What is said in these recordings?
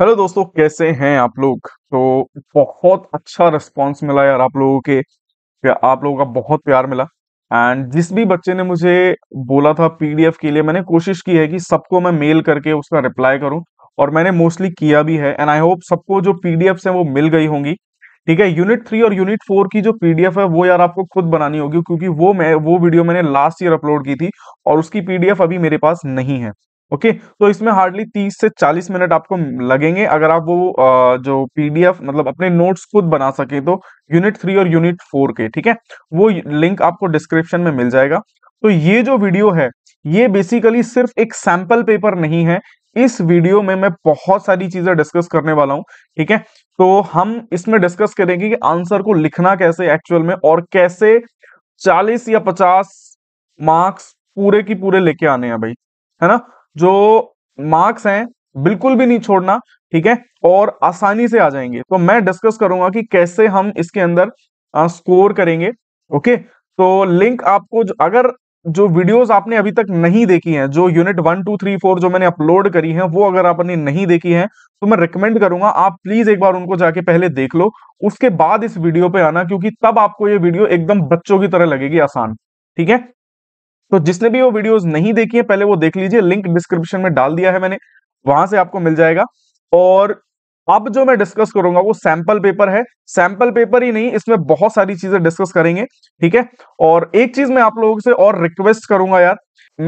hello दोस्तों कैसे हैं आप लोग तो बहुत अच्छा रिस्पांस मिला यार आप लोगों के आप लोगों का बहुत प्यार मिला एंड जिस भी बच्चे ने मुझे बोला था पीडीएफ के लिए मैंने कोशिश की है कि सबको मैं मेल करके उसका रिप्लाई करूं और मैंने मोस्टली किया भी है एंड आई होप सबको जो पीडीएफ है वो मिल गई होंगी ठीक है यूनिट थ्री और यूनिट फोर की जो पीडीएफ है वो यार आपको खुद बनानी होगी क्योंकि वो मैं वो वीडियो मैंने लास्ट ईयर अपलोड की थी और उसकी पीडीएफ अभी मेरे पास नहीं है ओके okay, तो इसमें हार्डली 30 से 40 मिनट आपको लगेंगे अगर आप वो जो पीडीएफ मतलब अपने नोट्स खुद बना सके तो यूनिट थ्री और यूनिट फोर के ठीक है वो लिंक आपको डिस्क्रिप्शन में मिल जाएगा तो ये जो वीडियो है ये बेसिकली सिर्फ एक सैंपल पेपर नहीं है इस वीडियो में मैं बहुत सारी चीजें डिस्कस करने वाला हूं ठीक है तो हम इसमें डिस्कस करेंगे कि आंसर को लिखना कैसे एक्चुअल में और कैसे 40 या 50 मार्क्स पूरे की पूरे लेके आने हैं भाई है ना जो मार्क्स हैं बिल्कुल भी नहीं छोड़ना ठीक है और आसानी से आ जाएंगे तो मैं डिस्कस करूंगा कि कैसे हम इसके अंदर आ, स्कोर करेंगे ओके तो लिंक आपको जो, अगर जो वीडियोस आपने अभी तक नहीं देखी हैं जो unit one two three four जो मैंने अपलोड करी है वो अगर आपने नहीं देखी है तो मैं रिकमेंड करूंगा आप प्लीज एक बार उनको जाके पहले देख लो उसके बाद इस वीडियो पे आना क्योंकि तब आपको ये वीडियो एकदम बच्चों की तरह लगेगी आसान ठीक है तो जिसने भी वो वीडियोस नहीं देखी है पहले वो देख लीजिए लिंक डिस्क्रिप्शन में डाल दिया है मैंने वहां से आपको मिल जाएगा और अब जो मैं डिस्कस करूंगा वो सैंपल पेपर है सैंपल पेपर ही नहीं इसमें बहुत सारी चीजें डिस्कस करेंगे ठीक है और एक चीज मैं आप लोगों से और रिक्वेस्ट करूंगा यार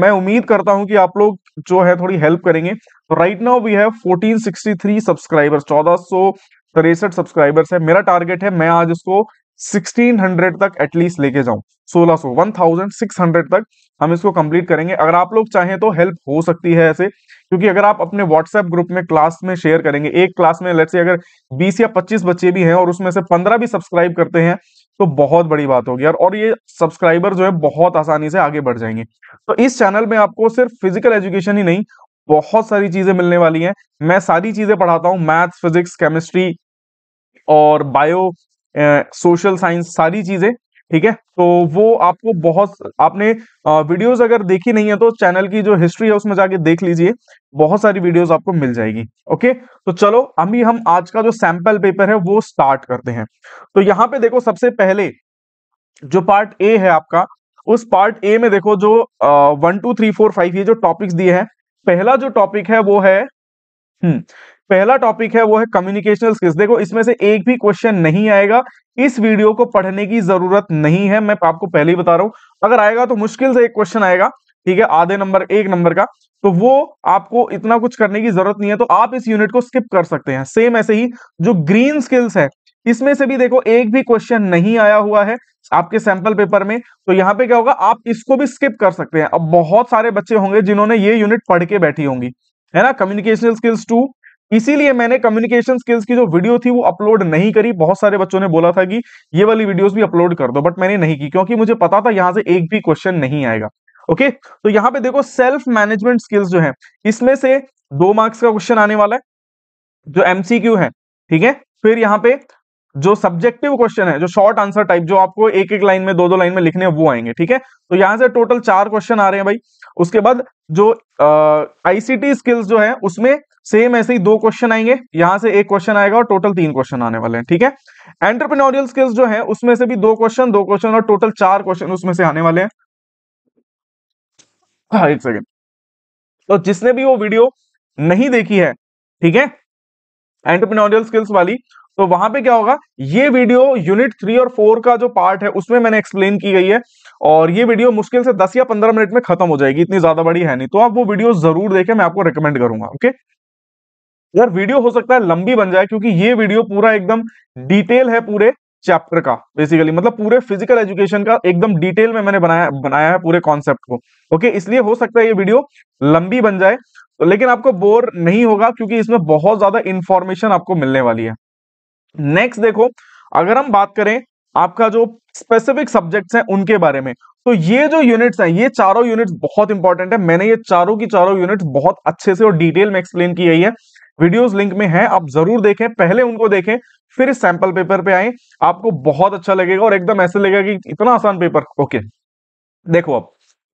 मैं उम्मीद करता हूं कि आप लोग जो है थोड़ी हेल्प करेंगे तो right now we have 1463 subscribers चौदह सौ तिरसठ सब्सक्राइबर्स है मेरा टारगेट है मैं आज इसको 1600 तक एटलीस्ट लेके जाऊं 1600 1600 तक हम इसको कंप्लीट करेंगे अगर आप लोग चाहें तो हेल्प हो सकती है ऐसे क्योंकि अगर आप अपने व्हाट्सएप ग्रुप में क्लास में शेयर करेंगे एक क्लास में लेट से अगर 20 या 25 बच्चे भी हैं और उसमें से 15 भी सब्सक्राइब करते हैं तो बहुत बड़ी बात होगी और ये सब्सक्राइबर जो है बहुत आसानी से आगे बढ़ जाएंगे तो इस चैनल में आपको सिर्फ फिजिकल एजुकेशन ही नहीं बहुत सारी चीजें मिलने वाली हैं मैं सारी चीजें पढ़ाता हूँ मैथ्स फिजिक्स केमिस्ट्री और बायो सोशल साइंस सारी चीजें ठीक है तो वो आपको बहुत आपने वीडियोस अगर देखी नहीं है तो चैनल की जो हिस्ट्री है उसमें जाके देख लीजिए बहुत सारी वीडियोस आपको मिल जाएगी ओके तो चलो अभी हम आज का जो सैंपल पेपर है वो स्टार्ट करते हैं तो यहाँ पे देखो सबसे पहले जो पार्ट ए है आपका उस पार्ट ए में देखो जो one two three four five ये जो टॉपिक्स दिए हैं पहला जो टॉपिक है वो है हम्म पहला टॉपिक है वो है कम्युनिकेशनल स्किल्स देखो इसमें से एक भी क्वेश्चन नहीं आएगा इस वीडियो को पढ़ने की जरूरत नहीं है मैं आपको पहले ही बता रहा हूं अगर आएगा तो मुश्किल से एक क्वेश्चन आएगा ठीक है आधे नंबर एक नंबर का तो वो आपको इतना कुछ करने की जरूरत नहीं है तो आप इस यूनिट को स्किप कर सकते हैं सेम ऐसे ही जो ग्रीन स्किल्स है इसमें से भी देखो एक भी क्वेश्चन नहीं आया हुआ है आपके सैंपल पेपर में तो यहाँ पे क्या होगा आप इसको भी स्किप कर सकते हैं अब बहुत सारे बच्चे होंगे जिन्होंने ये यूनिट पढ़ के बैठी होंगी है ना कम्युनिकेशनल स्किल्स टू इसीलिए मैंने कम्युनिकेशन स्किल्स की जो वीडियो थी वो अपलोड नहीं करी बहुत सारे बच्चों ने बोला था कि ये वाली वीडियोस भी अपलोड कर दो बट मैंने नहीं की क्योंकि मुझे पता था यहाँ से एक भी क्वेश्चन नहीं आएगा ओके तो यहाँ पे देखो सेल्फ मैनेजमेंट स्किल्स जो है इसमें से दो मार्क्स का क्वेश्चन आने वाला है जो एमसीक्यू है ठीक है फिर यहाँ पे जो सब्जेक्टिव क्वेश्चन है जो शॉर्ट आंसर टाइप जो आपको एक एक लाइन में दो दो लाइन में लिखने हैं वो आएंगे ठीक है तो यहां से टोटल चार क्वेश्चन आ रहे हैं भाई उसके बाद जो आईसीटी स्किल्स जो है उसमें सेम ऐसे ही दो क्वेश्चन आएंगे यहां से एक क्वेश्चन आएगा और टोटल तीन क्वेश्चन आने वाले हैं ठीक है एंटरप्रेन्योरियल स्किल्स जो है उसमें से भी दो क्वेश्चन दो क्वेश्चन और टोटल चार क्वेश्चन उसमें से आने वाले हैं हाँ एक सेकेंड तो जिसने भी वो वीडियो नहीं देखी है ठीक है एंटरप्रेन्योरियल स्किल्स वाली तो वहां पे क्या होगा ये वीडियो यूनिट थ्री और फोर का जो पार्ट है उसमें मैंने एक्सप्लेन की गई है और ये वीडियो मुश्किल से दस या पंद्रह मिनट में खत्म हो जाएगी इतनी ज्यादा बड़ी है नहीं तो आप वो वीडियो जरूर देखें मैं आपको रिकमेंड करूंगा ओके यार वीडियो हो सकता है लंबी बन जाए क्योंकि ये वीडियो पूरा एकदम डिटेल है पूरे चैप्टर का बेसिकली मतलब पूरे फिजिकल एजुकेशन का एकदम डिटेल में मैंने बनाया बनाया है पूरे कॉन्सेप्ट को ओके इसलिए हो सकता है ये वीडियो लंबी बन जाए तो लेकिन आपको बोर नहीं होगा क्योंकि इसमें बहुत ज्यादा इंफॉर्मेशन आपको मिलने वाली है नेक्स्ट देखो अगर हम बात करें आपका जो स्पेसिफिक सब्जेक्ट्स हैं उनके बारे में तो ये जो यूनिट्स हैं ये चारों यूनिट्स बहुत इंपॉर्टेंट है मैंने ये चारों की चारों यूनिट्स बहुत अच्छे से और डिटेल में एक्सप्लेन की गई है वीडियोस लिंक में है आप जरूर देखें पहले उनको देखें फिर इस सैंपल पेपर पे आए आपको बहुत अच्छा लगेगा और एकदम ऐसे लगेगा कि इतना आसान पेपर ओके देखो आप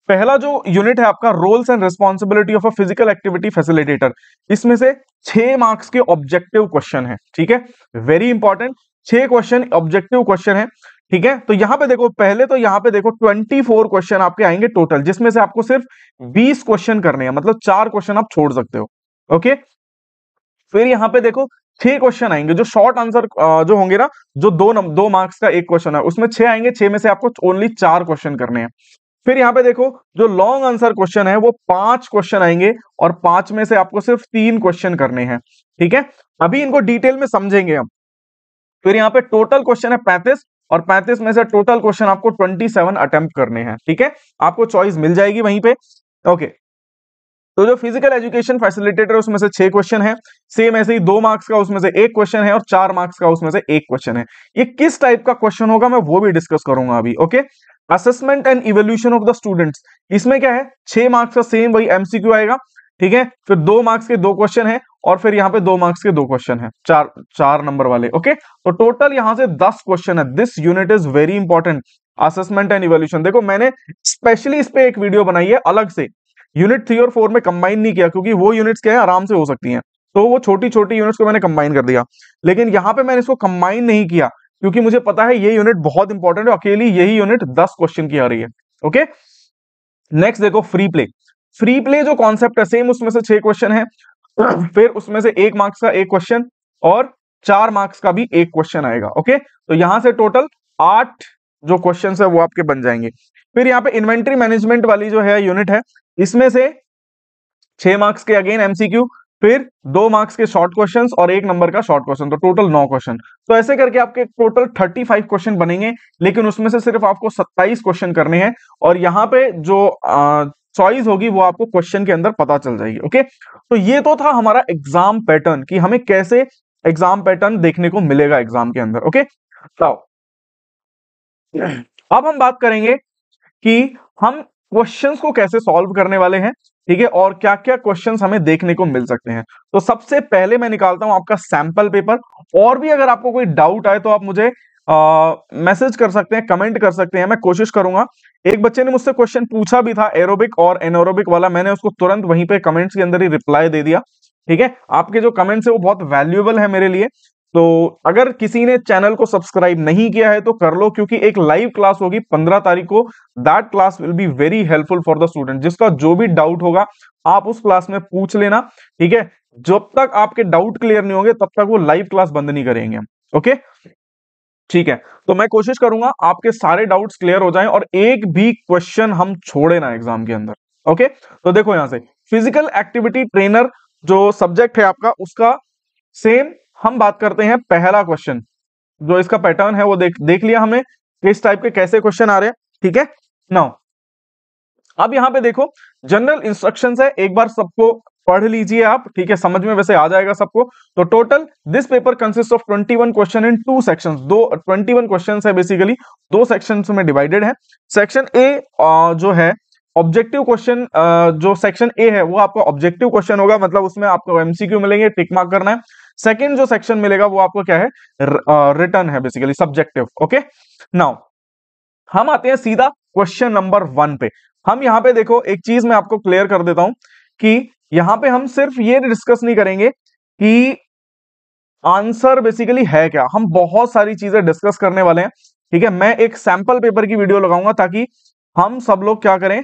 पहला जो यूनिट है आपका roles and responsibility of a physical activity facilitator इसमें से छह मार्क्स के ऑब्जेक्टिव क्वेश्चन है ठीक है वेरी इंपॉर्टेंट छह क्वेश्चन ऑब्जेक्टिव क्वेश्चन है ठीक है तो यहां पे देखो पहले तो यहां पे देखो 24 क्वेश्चन आपके आएंगे टोटल जिसमें से आपको सिर्फ 20 क्वेश्चन करने हैं मतलब चार क्वेश्चन आप छोड़ सकते हो ओके फिर यहाँ पे देखो छह क्वेश्चन आएंगे जो शॉर्ट आंसर जो होंगे ना जो दो नम, दो मार्क्स का एक क्वेश्चन है उसमें छह आएंगे छह में से आपको ओनली चार क्वेश्चन करने हैं फिर यहाँ पे देखो जो लॉन्ग आंसर क्वेश्चन है वो पांच क्वेश्चन आएंगे और पांच में से आपको सिर्फ तीन क्वेश्चन करने हैं ठीक है अभी इनको डिटेल में समझेंगे हम फिर यहाँ पे टोटल क्वेश्चन है पैंतीस और पैंतीस में से टोटल क्वेश्चन आपको ट्वेंटी अटेम्प्ट करने हैं ठीक है आपको चॉइस मिल जाएगी वहीं पे ओके तो जो फिजिकल एजुकेशन फैसिलिटेटर उसमें से छह क्वेश्चन है सेम ऐसे ही दो मार्क्स का उसमें से एक क्वेश्चन है और चार मार्क्स का उसमें से एक क्वेश्चन है ये किस टाइप का क्वेश्चन होगा मैं वो भी डिस्कस करूंगा अभी okay assessment and evolution of the students इसमें क्या है छह मार्क्स का सेम वही एमसीक्यू आएगा ठीक है फिर दो मार्क्स के दो क्वेश्चन है और फिर यहाँ पे दो मार्क्स के दो क्वेश्चन है चार चार नंबर वाले ओके तो टोटल यहाँ से दस क्वेश्चन है this unit is very important assessment and evolution देखो मैंने स्पेशली इस पे एक वीडियो बनाई है अलग से यूनिट थ्री और फोर में कंबाइन नहीं किया क्योंकि वो यूनिट्स क्या है आराम से हो सकती हैं तो वो छोटी छोटी यूनिट्स को मैंने कंबाइन कर दिया लेकिन यहाँ पे मैंने इसको कंबाइन नहीं किया क्योंकि मुझे पता है ये यूनिट बहुत इंपॉर्टेंट है अकेली यही यूनिट दस क्वेश्चन की आ रही है ओके नेक्स्ट देखो फ्री प्ले फ्री प्ले जो कॉन्सेप्ट है सेम उसमें से छह क्वेश्चन है फिर उसमें से एक मार्क्स का एक क्वेश्चन और चार मार्क्स का भी एक क्वेश्चन आएगा ओके तो यहां से टोटल आठ जो क्वेश्चन है वो आपके बन जाएंगे फिर यहाँ पे इन्वेंट्री मैनेजमेंट वाली जो है यूनिट है इसमें से छह मार्क्स के अगेन एमसीक्यू फिर दो मार्क्स के शॉर्ट क्वेश्चंस और एक नंबर का शॉर्ट क्वेश्चन तो टोटल नौ क्वेश्चन तो ऐसे करके आपके टोटल थर्टी फाइव क्वेश्चन बनेंगे लेकिन उसमें से सिर्फ आपको सत्ताईस क्वेश्चन करने हैं और यहाँ पे जो चॉइस होगी वो आपको क्वेश्चन के अंदर पता चल जाएगी ओके तो ये तो था हमारा एग्जाम पैटर्न की हमें कैसे एग्जाम पैटर्न देखने को मिलेगा एग्जाम के अंदर ओके तो अब हम बात करेंगे कि हम क्वेश्चंस को कैसे सॉल्व करने वाले हैं ठीक है और क्या क्या क्वेश्चंस हमें देखने को मिल सकते हैं तो सबसे पहले मैं निकालता हूं आपका सैंपल पेपर और भी अगर आपको कोई डाउट आए तो आप मुझे मैसेज कर सकते हैं कमेंट कर सकते हैं मैं कोशिश करूंगा एक बच्चे ने मुझसे क्वेश्चन पूछा भी था एरोबिक और एनोरोबिक वाला मैंने उसको तुरंत वहीं पे कमेंट्स के अंदर ही रिप्लाई दे दिया ठीक है आपके जो कमेंट्स है वो बहुत वैल्यूएबल है मेरे लिए तो अगर किसी ने चैनल को सब्सक्राइब नहीं किया है तो कर लो क्योंकि एक लाइव क्लास होगी पंद्रह तारीख को that class will be very helpful for the student जिसका जो भी डाउट होगा आप उस क्लास में पूछ लेना ठीक है जब तक आपके डाउट क्लियर नहीं होंगे तब तक वो लाइव क्लास बंद नहीं करेंगे ओके ठीक है तो मैं कोशिश करूंगा आपके सारे डाउट क्लियर हो जाए और एक भी क्वेश्चन हम छोड़े ना एग्जाम के अंदर ओके तो देखो यहां से फिजिकल एक्टिविटी ट्रेनर जो सब्जेक्ट है आपका उसका सेम हम बात करते हैं पहला क्वेश्चन जो इसका पैटर्न है वो देख देख लिया हमने किस टाइप के कैसे क्वेश्चन आ रहे हैं ठीक है नाउ अब यहां पे देखो जनरल इंस्ट्रक्शन है एक बार सबको पढ़ लीजिए आप ठीक है समझ में वैसे आ जाएगा सबको तो total this paper consist of 21 question in two sections दो 21 क्वेश्चन है बेसिकली दो सेक्शंस में डिवाइडेड है सेक्शन ए जो है ऑब्जेक्टिव क्वेश्चन जो सेक्शन ए है वो आपका ऑब्जेक्टिव क्वेश्चन होगा मतलब उसमें आपको एमसीक्यू मिलेंगे टिक मार्क करना है सेकेंड जो सेक्शन मिलेगा वो आपको क्या है रिटर्न uh, है बेसिकली सब्जेक्टिव ओके नाउ हम आते हैं सीधा क्वेश्चन नंबर वन पे हम यहां पे देखो एक चीज मैं आपको क्लियर कर देता हूं कि यहां पे हम सिर्फ ये डिस्कस नहीं करेंगे कि आंसर बेसिकली है क्या हम बहुत सारी चीजें डिस्कस करने वाले हैं ठीक है मैं एक सैंपल पेपर की वीडियो लगाऊंगा ताकि हम सब लोग क्या करें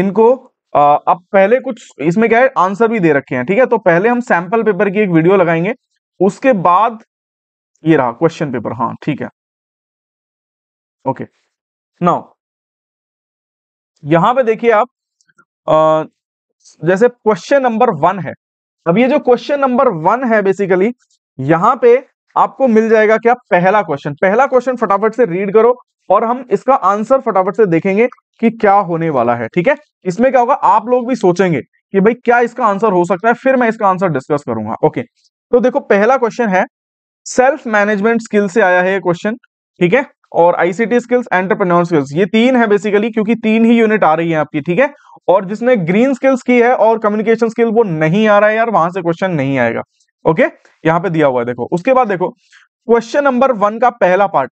इनको अब पहले कुछ इसमें क्या है आंसर भी दे रखे हैं ठीक है तो पहले हम सैंपल पेपर की एक वीडियो लगाएंगे उसके बाद ये रहा क्वेश्चन पेपर हाँ ठीक है ओके नाउ यहां पे देखिए आप आ, जैसे क्वेश्चन नंबर वन है अब ये जो क्वेश्चन नंबर वन है बेसिकली यहां पे आपको मिल जाएगा क्या पहला क्वेश्चन पहला क्वेश्चन फटाफट से रीड करो और हम इसका आंसर फटाफट से देखेंगे कि क्या होने वाला है ठीक है इसमें क्या होगा आप लोग भी सोचेंगे कि भाई क्या इसका आंसर हो सकता है फिर मैं इसका आंसर डिस्कस करूंगा ओके तो देखो पहला क्वेश्चन है सेल्फ मैनेजमेंट स्किल से आया है ये क्वेश्चन ठीक है और आईसीटी स्किल्स एंटरप्रेन्योर स्किल्स ये तीन है बेसिकली क्योंकि तीन ही यूनिट आ रही है आपकी ठीक है और जिसने ग्रीन स्किल्स की है और कम्युनिकेशन स्किल वो नहीं आ रहा है यार वहां से क्वेश्चन नहीं आएगा ओके यहाँ पे दिया हुआ है देखो उसके बाद देखो क्वेश्चन नंबर वन का पहला part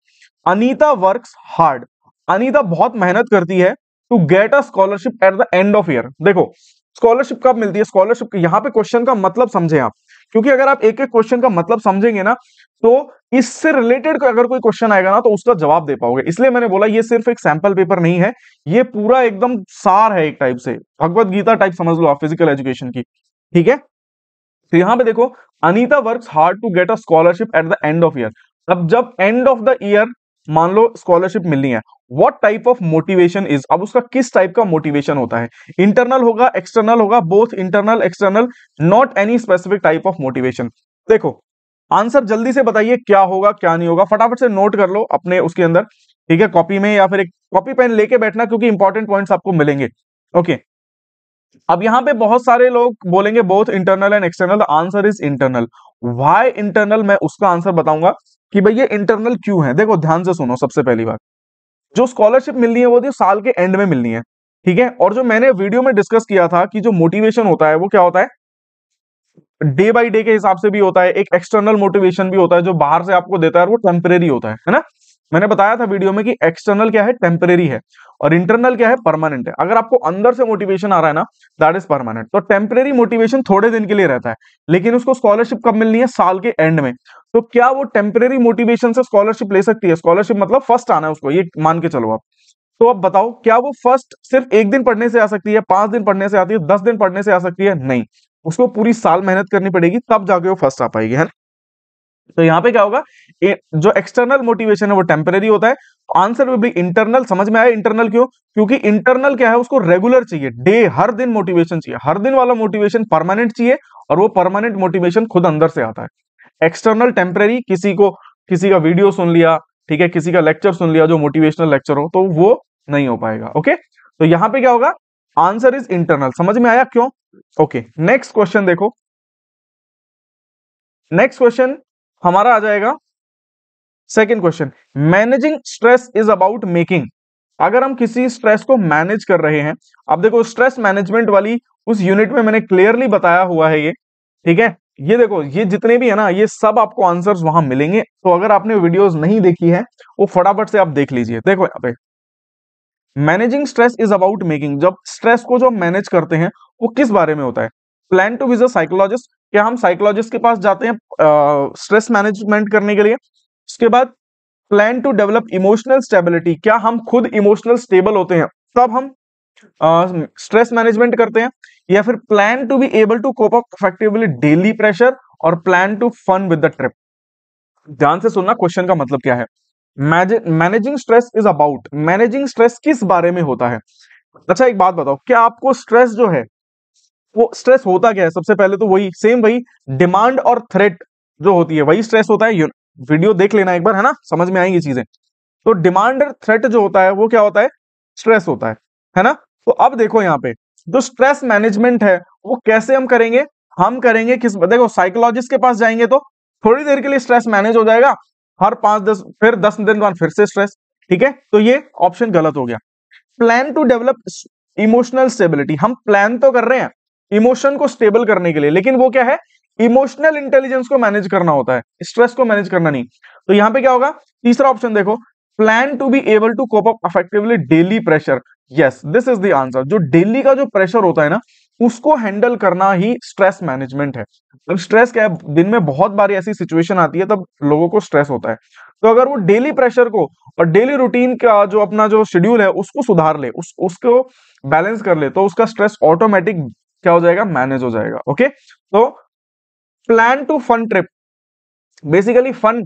Anita work hard Anita बहुत मेहनत करती है to get a scholarship at the end of year देखो स्कॉलरशिप कब मिलती है स्कॉलरशिप यहाँ पे क्वेश्चन का मतलब समझे आप क्योंकि अगर आप एक एक क्वेश्चन का मतलब समझेंगे ना तो इससे रिलेटेड को अगर कोई क्वेश्चन आएगा ना तो उसका जवाब दे पाओगे इसलिए मैंने बोला ये सिर्फ एक सैंपल पेपर नहीं है ये पूरा एकदम सार है एक टाइप से भगवत गीता टाइप समझ लो आप फिजिकल एजुकेशन की ठीक है तो यहां पे देखो Anita work hard to get a scholarship at the end of year अब जब एंड ऑफ द ईयर मान लो स्कॉलरशिप मिलनी है what type of motivation is अब उसका किस टाइप का मोटिवेशन होता है इंटरनल होगा एक्सटर्नल होगा both internal external not any specific type of motivation देखो आंसर जल्दी से बताइए क्या होगा क्या नहीं होगा फटाफट से नोट कर लो अपने उसके अंदर ठीक है कॉपी में या फिर एक कॉपी पेन लेके बैठना क्योंकि इंपॉर्टेंट पॉइंट आपको मिलेंगे ओके अब यहां पे बहुत सारे लोग बोलेंगे both internal and external answer is internal why internal मैं उसका आंसर बताऊंगा कि भाई ये इंटरनल क्यों है देखो ध्यान से सुनो सबसे पहली बार जो स्कॉलरशिप मिलनी है वो तो साल के एंड में मिलनी है ठीक है और जो मैंने वीडियो में डिस्कस किया था कि जो मोटिवेशन होता है वो क्या होता है डे बाई डे के हिसाब से भी होता है एक एक्सटर्नल मोटिवेशन भी होता है जो बाहर से आपको देता है वो टेम्परेरी होता है है ना मैंने बताया था वीडियो में कि एक्सटर्नल क्या है टेम्परेरी है और इंटरनल क्या है परमानेंट है अगर आपको अंदर से मोटिवेशन आ रहा है ना दैट इज परमानेंट तो टेम्परेरी मोटिवेशन थोड़े दिन के लिए रहता है लेकिन उसको स्कॉलरशिप कब मिलनी है साल के एंड में तो क्या वो टेम्परेरी मोटिवेशन से स्कॉलरशिप ले सकती है स्कॉलरशिप मतलब फर्स्ट आना है उसको ये मान के चलो आप तो अब बताओ क्या वो फर्स्ट सिर्फ एक दिन पढ़ने से आ सकती है पांच दिन पढ़ने से आती है दस दिन पढ़ने से आ सकती है नहीं उसको पूरी साल मेहनत करनी पड़ेगी तब जाके वो फर्स्ट आ पाएगी है तो यहाँ पे क्या होगा ए, जो एक्सटर्नल मोटिवेशन है वो टेम्पररी होता है आंसर विल बी इंटरनल समझ में आया इंटरनल क्यों क्योंकि इंटरनल क्या है उसको रेगुलर चाहिए डे हर दिन मोटिवेशन चाहिए हर दिन वाला मोटिवेशन परमानेंट चाहिए और वो परमानेंट मोटिवेशन खुद अंदर से आता है एक्सटर्नल टेम्परेरी किसी को किसी का वीडियो सुन लिया ठीक है किसी का लेक्चर सुन लिया जो मोटिवेशनल लेक्चर हो तो वो नहीं हो पाएगा ओके तो यहां पर क्या होगा आंसर इज इंटरनल समझ में आया क्यों ओके नेक्स्ट क्वेश्चन देखो नेक्स्ट क्वेश्चन हमारा आ जाएगा second question managing stress is about making अगर हम किसी स्ट्रेस को मैनेज कर रहे हैं अब देखो स्ट्रेस मैनेजमेंट वाली उस यूनिट में मैंने क्लियरली बताया हुआ है ये ठीक है ये देखो ये जितने भी है ना ये सब आपको आंसर्स वहां मिलेंगे तो अगर आपने वीडियोस नहीं देखी है वो फटाफट से आप देख लीजिए देखो यहाँ पे managing stress is about making जब स्ट्रेस को जो मैनेज करते हैं वो किस बारे में होता है प्लान विज अ साइकोलॉजिस्ट क्या हम साइकोलॉजिस्ट के पास जाते हैं स्ट्रेस मैनेजमेंट करने के लिए उसके बाद plan to develop emotional stability क्या हम खुद इमोशनल स्टेबल होते हैं तब हम स्ट्रेस uh, मैनेजमेंट करते हैं या फिर plan to be able to cope up effectively daily pressure और plan to fun with the trip ध्यान से सुनना क्वेश्चन का मतलब क्या है managing stress is about managing stress किस बारे में होता है अच्छा एक बात बताओ क्या आपको स्ट्रेस जो है वो स्ट्रेस होता क्या है सबसे पहले तो वही सेम वही डिमांड और थ्रेट जो होती है वही स्ट्रेस होता है वीडियो देख लेना एक बार है ना समझ में आएंगी चीजें तो डिमांड और थ्रेट जो होता है वो क्या होता है स्ट्रेस होता है है ना तो अब देखो यहाँ पे जो स्ट्रेस मैनेजमेंट है वो कैसे हम करेंगे हम करेंगे किस देखो साइकोलॉजिस्ट के पास जाएंगे तो थोड़ी देर के लिए स्ट्रेस मैनेज हो जाएगा हर पांच दस फिर दस दिन बाद फिर से स्ट्रेस ठीक है तो ये ऑप्शन गलत हो गया plan to develop emotional stability हम प्लान तो कर रहे हैं इमोशन को स्टेबल करने के लिए लेकिन वो क्या है इमोशनल इंटेलिजेंस को मैनेज करना होता है स्ट्रेस को मैनेज करना नहीं तो यहाँ पे क्या होगा तीसरा ऑप्शन देखो plan to be able to cope up daily pressure yes this is the answer जो डेली का जो प्रेशर होता है ना उसको हैंडल करना ही स्ट्रेस मैनेजमेंट है अब स्ट्रेस क्या है दिन में बहुत बार ऐसी सिचुएशन आती है तब लोगों को स्ट्रेस होता है तो अगर वो डेली प्रेशर को और डेली रूटीन का जो अपना जो शेड्यूल है उसको सुधार ले उस, उसको बैलेंस कर ले तो उसका स्ट्रेस ऑटोमेटिक क्या हो जाएगा मैनेज हो जाएगा ओके तो plan to fun trip basically fun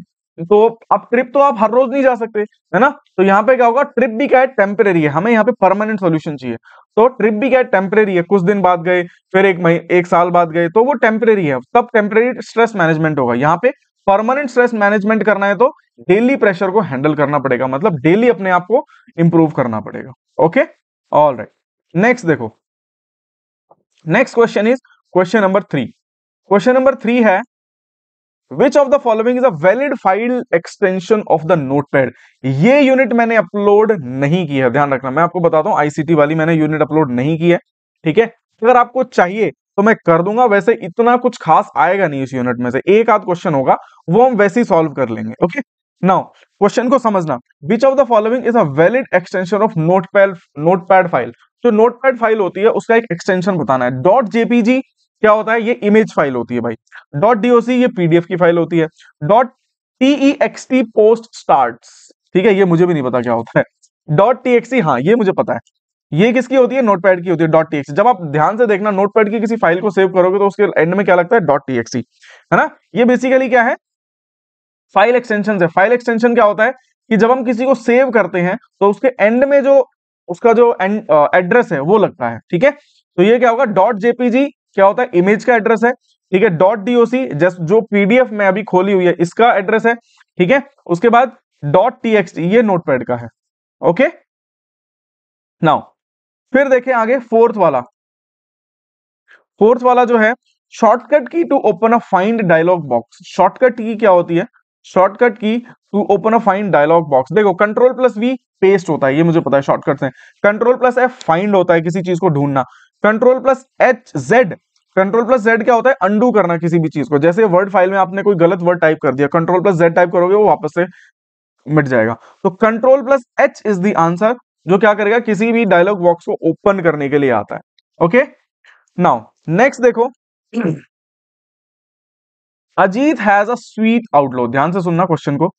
तो अब ट्रिप तो आप हर रोज नहीं जा सकते है ना तो यहाँ पे क्या होगा ट्रिप भी क्या है टेम्परेरी है हमें यहाँ पे परमानेंट सोल्यूशन चाहिए तो ट्रिप भी क्या है टेम्परेरी है कुछ दिन बाद गए फिर एक महीने एक साल बाद गए तो वो टेम्परेरी है तब टेम्परेरी स्ट्रेस मैनेजमेंट होगा यहाँ पे परमानेंट स्ट्रेस मैनेजमेंट करना है तो डेली प्रेशर को हैंडल करना पड़ेगा मतलब डेली अपने आप को इंप्रूव करना पड़ेगा ओके ऑल नेक्स्ट देखो next question is question number three question number three है which of the following is a valid file extension of the notepad ये यूनिट मैंने अपलोड नहीं की है ध्यान रखना मैं आपको बताता हूं आईसीटी वाली मैंने यूनिट अपलोड नहीं की है ठीक है अगर आपको चाहिए तो मैं कर दूंगा वैसे इतना कुछ खास आएगा नहीं इस यूनिट में से एक आध क्वेश्चन होगा वो हम वैसे ही सॉल्व कर लेंगे ओके नाउ क्वेश्चन को समझना which of the following is a valid extension of notepad notepad file जो नोटपैड फाइल होती है उसका एक एक्सटेंशन बताना है डॉट जेपीजी क्या होता है ये इमेज फाइल होती है भाई डॉट डीओसी ये पीडीएफ की फाइल होती है डॉट टीईएक्सटी पोस्ट स्टार्ट ठीक है ये मुझे भी नहीं पता क्या होता है डॉट टीएक्सटी हाँ ये मुझे पता है ये किसकी होती है नोटपैड की होती है डॉट टीएक्सी जब आप ध्यान से देखना नोटपैड की किसी फाइल को सेव करोगे तो उसके एंड में क्या लगता है डॉट टीएक्सी है ना ये बेसिकली क्या है फाइल एक्सटेंशन है फाइल एक्सटेंशन क्या होता है कि जब हम किसी को सेव करते हैं तो उसके एंड में जो उसका जो एड्रेस है वो लगता है ठीक है तो ये क्या होगा डॉट जेपीजी क्या होता है इमेज का एड्रेस है ठीक है डॉट डीओसी जस्ट जो पीडीएफ में अभी खोली हुई है इसका एड्रेस है ठीक है उसके बाद डॉट टीएक्सटी ये नोटपैड का है ओके नाउ फिर देखें आगे फोर्थ वाला फोर्थ वाला जो है shortcut key to open a find dialog box shortcut key क्या होती है shortcut key to open a find dialog box देखो कंट्रोल प्लस वी पेस्ट होता है ये मुझे पता है शॉर्टकट से कंट्रोल प्लस एफ फाइंड होता है किसी चीज को ढूंढना control plus H Z control plus Z क्या होता है अंडू करना किसी भी चीज को जैसे वर्ड फाइल में आपने कोई गलत वर्ड टाइप कर दिया कंट्रोल प्लस जेड टाइप करोगे वो वापस से मिट जाएगा तो control plus H is the answer जो क्या करेगा किसी भी डायलॉग बॉक्स को ओपन करने के लिए आता है ओके नाउ नेक्स्ट देखो Ajit has a sweet outlet ध्यान से सुनना क्वेश्चन को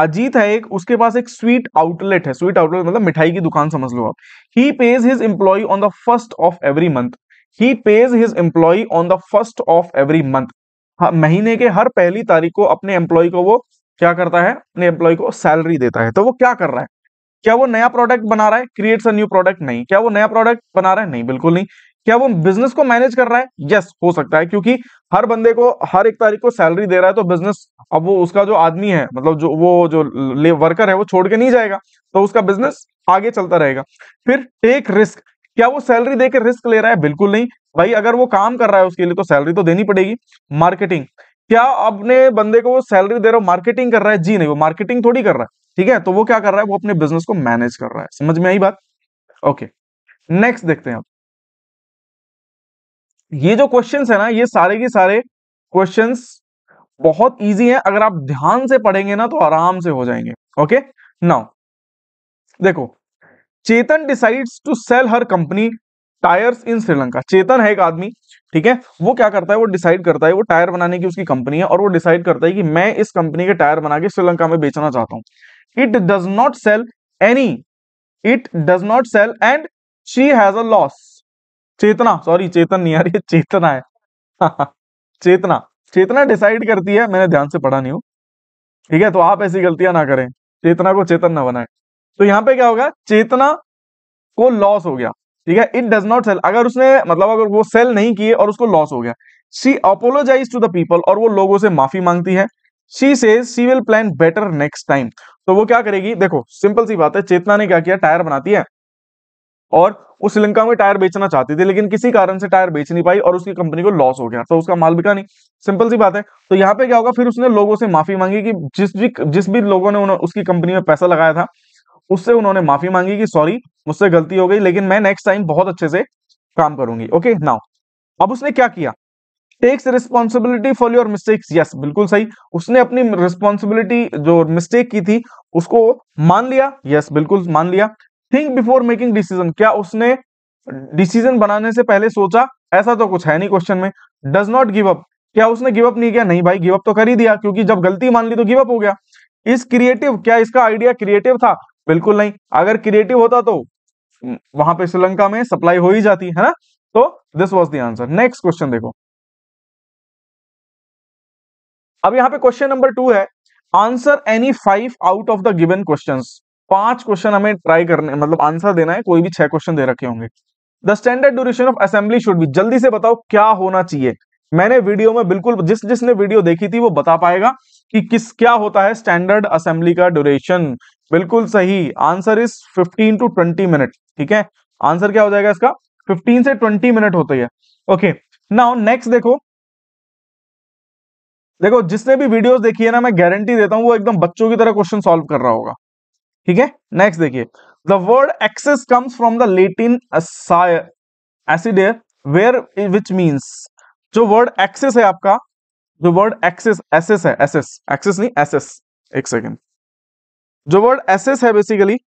अजीत है एक उसके पास एक स्वीट आउटलेट है स्वीट आउटलेट मतलब मिठाई की दुकान समझ लो आप he pays his employ on the first of every month he pays his employ on the first of every month महीने के हर पहली तारीख को अपने एम्प्लॉय को वो क्या करता है अपने एम्प्लॉय को सैलरी देता है तो वो क्या कर रहा है क्या वो नया प्रोडक्ट बना रहा है क्रिएट्स अ न्यू प्रोडक्ट नहीं क्या वो नया प्रोडक्ट बना रहा है नहीं बिल्कुल नहीं क्या वो बिजनेस को मैनेज कर रहा है यस yes, हो सकता है क्योंकि हर बंदे को हर एक तारीख को सैलरी दे रहा है तो बिजनेस अब वो उसका जो आदमी है मतलब जो वो जो ले वर्कर है वो छोड़ के नहीं जाएगा तो उसका बिजनेस आगे चलता रहेगा फिर टेक रिस्क क्या वो सैलरी देकर रिस्क ले रहा है बिल्कुल नहीं भाई अगर वो काम कर रहा है उसके लिए तो सैलरी तो देनी पड़ेगी मार्केटिंग क्या अपने बंदे को वो सैलरी दे रहा है मार्केटिंग कर रहा है जी नहीं वो मार्केटिंग थोड़ी कर रहा है ठीक है तो वो क्या कर रहा है वो अपने बिजनेस को मैनेज कर रहा है समझ में आई बात ओके नेक्स्ट देखते हैं आप ये जो क्वेश्चन है ना ये सारे के सारे क्वेश्चन बहुत ईजी है अगर आप ध्यान से पढ़ेंगे ना तो आराम से हो जाएंगे ओके नाउ देखो Chetan decides to sell her company tyres in Sri Lanka Chetan है एक आदमी ठीक है वो क्या करता है वो डिसाइड करता है वो टायर बनाने की उसकी कंपनी है और वो डिसाइड करता है कि मैं इस कंपनी के टायर बना के श्रीलंका में बेचना चाहता हूं it does not sell any it does not sell and she has a loss Chetna sorry Chetan नहीं यार ये चेतना है चेतना चेतना डिसाइड करती है मैंने ध्यान से पढ़ा नहीं हूं ठीक है तो आप ऐसी गलतियां ना करें चेतना को चेतन ना बनाए तो यहाँ पे क्या होगा चेतना को लॉस हो गया ठीक है इट डज नॉट सेल अगर उसने मतलब अगर वो सेल नहीं किए और उसको लॉस हो गया she apologises to the people और वो लोगों से माफी मांगती है she says she will plan better next time तो वो क्या करेगी देखो सिंपल सी बात है चेतना ने क्या किया टायर बनाती है और वो श्रीलंका में टायर बेचना चाहती थी लेकिन किसी कारण से टायर बेच नहीं पाई और उसकी कंपनी को लॉस हो गया तो उसका माल बिका नहीं सिंपल सी बात है तो यहाँ पे क्या होगा फिर उसने लोगों से माफी मांगी कि जिस भी जिस भी लोगों ने उसकी कंपनी में पैसा लगाया था उससे उन्होंने माफी मांगी कि सॉरी मुझसे गलती हो गई लेकिन मैं नेक्स्ट टाइम बहुत अच्छे से काम करूंगी ओके नाउ अब उसने क्या किया takes responsibility for your mistakes yes बिल्कुल सही उसने अपनी रिस्पॉन्सिबिलिटी जो मिस्टेक की थी उसको मान लिया यस yes, बिल्कुल मान लिया थिंक बिफोर मेकिंग डिसीजन क्या उसने डिसीजन बनाने से पहले सोचा ऐसा तो कुछ है नहीं क्वेश्चन में डज नॉट गिव अप क्या उसने गिव अप नहीं किया नहीं भाई गिव अप तो कर ही दिया क्योंकि जब गलती मान ली तो गिव अप हो गया इस क्रिएटिव क्या इसका आइडिया क्रिएटिव था बिल्कुल नहीं अगर क्रिएटिव होता तो हम्म, वहां पे श्रीलंका में सप्लाई हो ही जाती है ना तो this was the answer next question देखो अब यहां पे क्वेश्चन नंबर टू है answer any five out of the given questions पांच क्वेश्चन हमें ट्राई करने मतलब आंसर देना है कोई भी छह क्वेश्चन दे रखे होंगे the standard duration of assembly should भी जल्दी से बताओ क्या होना चाहिए मैंने वीडियो में बिल्कुल जिस जिसने वीडियो देखी थी वो बता पाएगा कि किस क्या होता है स्टैंडर्ड असेंबली का ड्यूरेशन बिल्कुल सही आंसर इज 15 टू 20 मिनट ठीक है आंसर क्या हो जाएगा इसका 15 से 20 मिनट होता है ओके नाउ नेक्स्ट देखो देखो जिसने भी वीडियोस देखी है ना मैं गारंटी देता हूं वो एकदम बच्चों की तरह क्वेश्चन सॉल्व कर रहा होगा ठीक है नेक्स्ट देखिए the word access comes from the Latin assidere which means जो वर्ड एक्सेस है आपका जो वर्ड एक्सेस एसेस है एसेस एक्सेस नहीं एसेस एक सेकेंड जो वर्ड एसेस है basically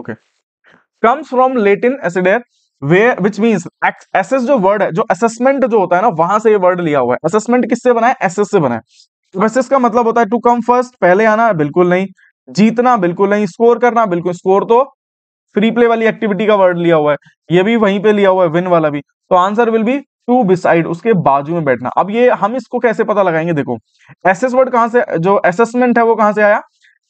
okay comes from Latin assidere way which means assess जो वर्ड है जो असेसमेंट जो होता है ना वहां से ये वर्ड लिया हुआ है असेसमेंट किससे बना है एसेस से बना है एसेस तो का मतलब होता है टू कम फर्स्ट पहले आना बिल्कुल नहीं जीतना बिल्कुल नहीं स्कोर करना बिल्कुल स्कोर तो फ्री प्ले वाली एक्टिविटी का वर्ड लिया हुआ है ये भी वहीं पे लिया हुआ है विन वाला भी तो answer will be two beside उसके बाजू में बैठना अब ये हम इसको कैसे पता लगाएंगे देखो एसएस वर्ड कहां से जो असेसमेंट है वो कहां से आया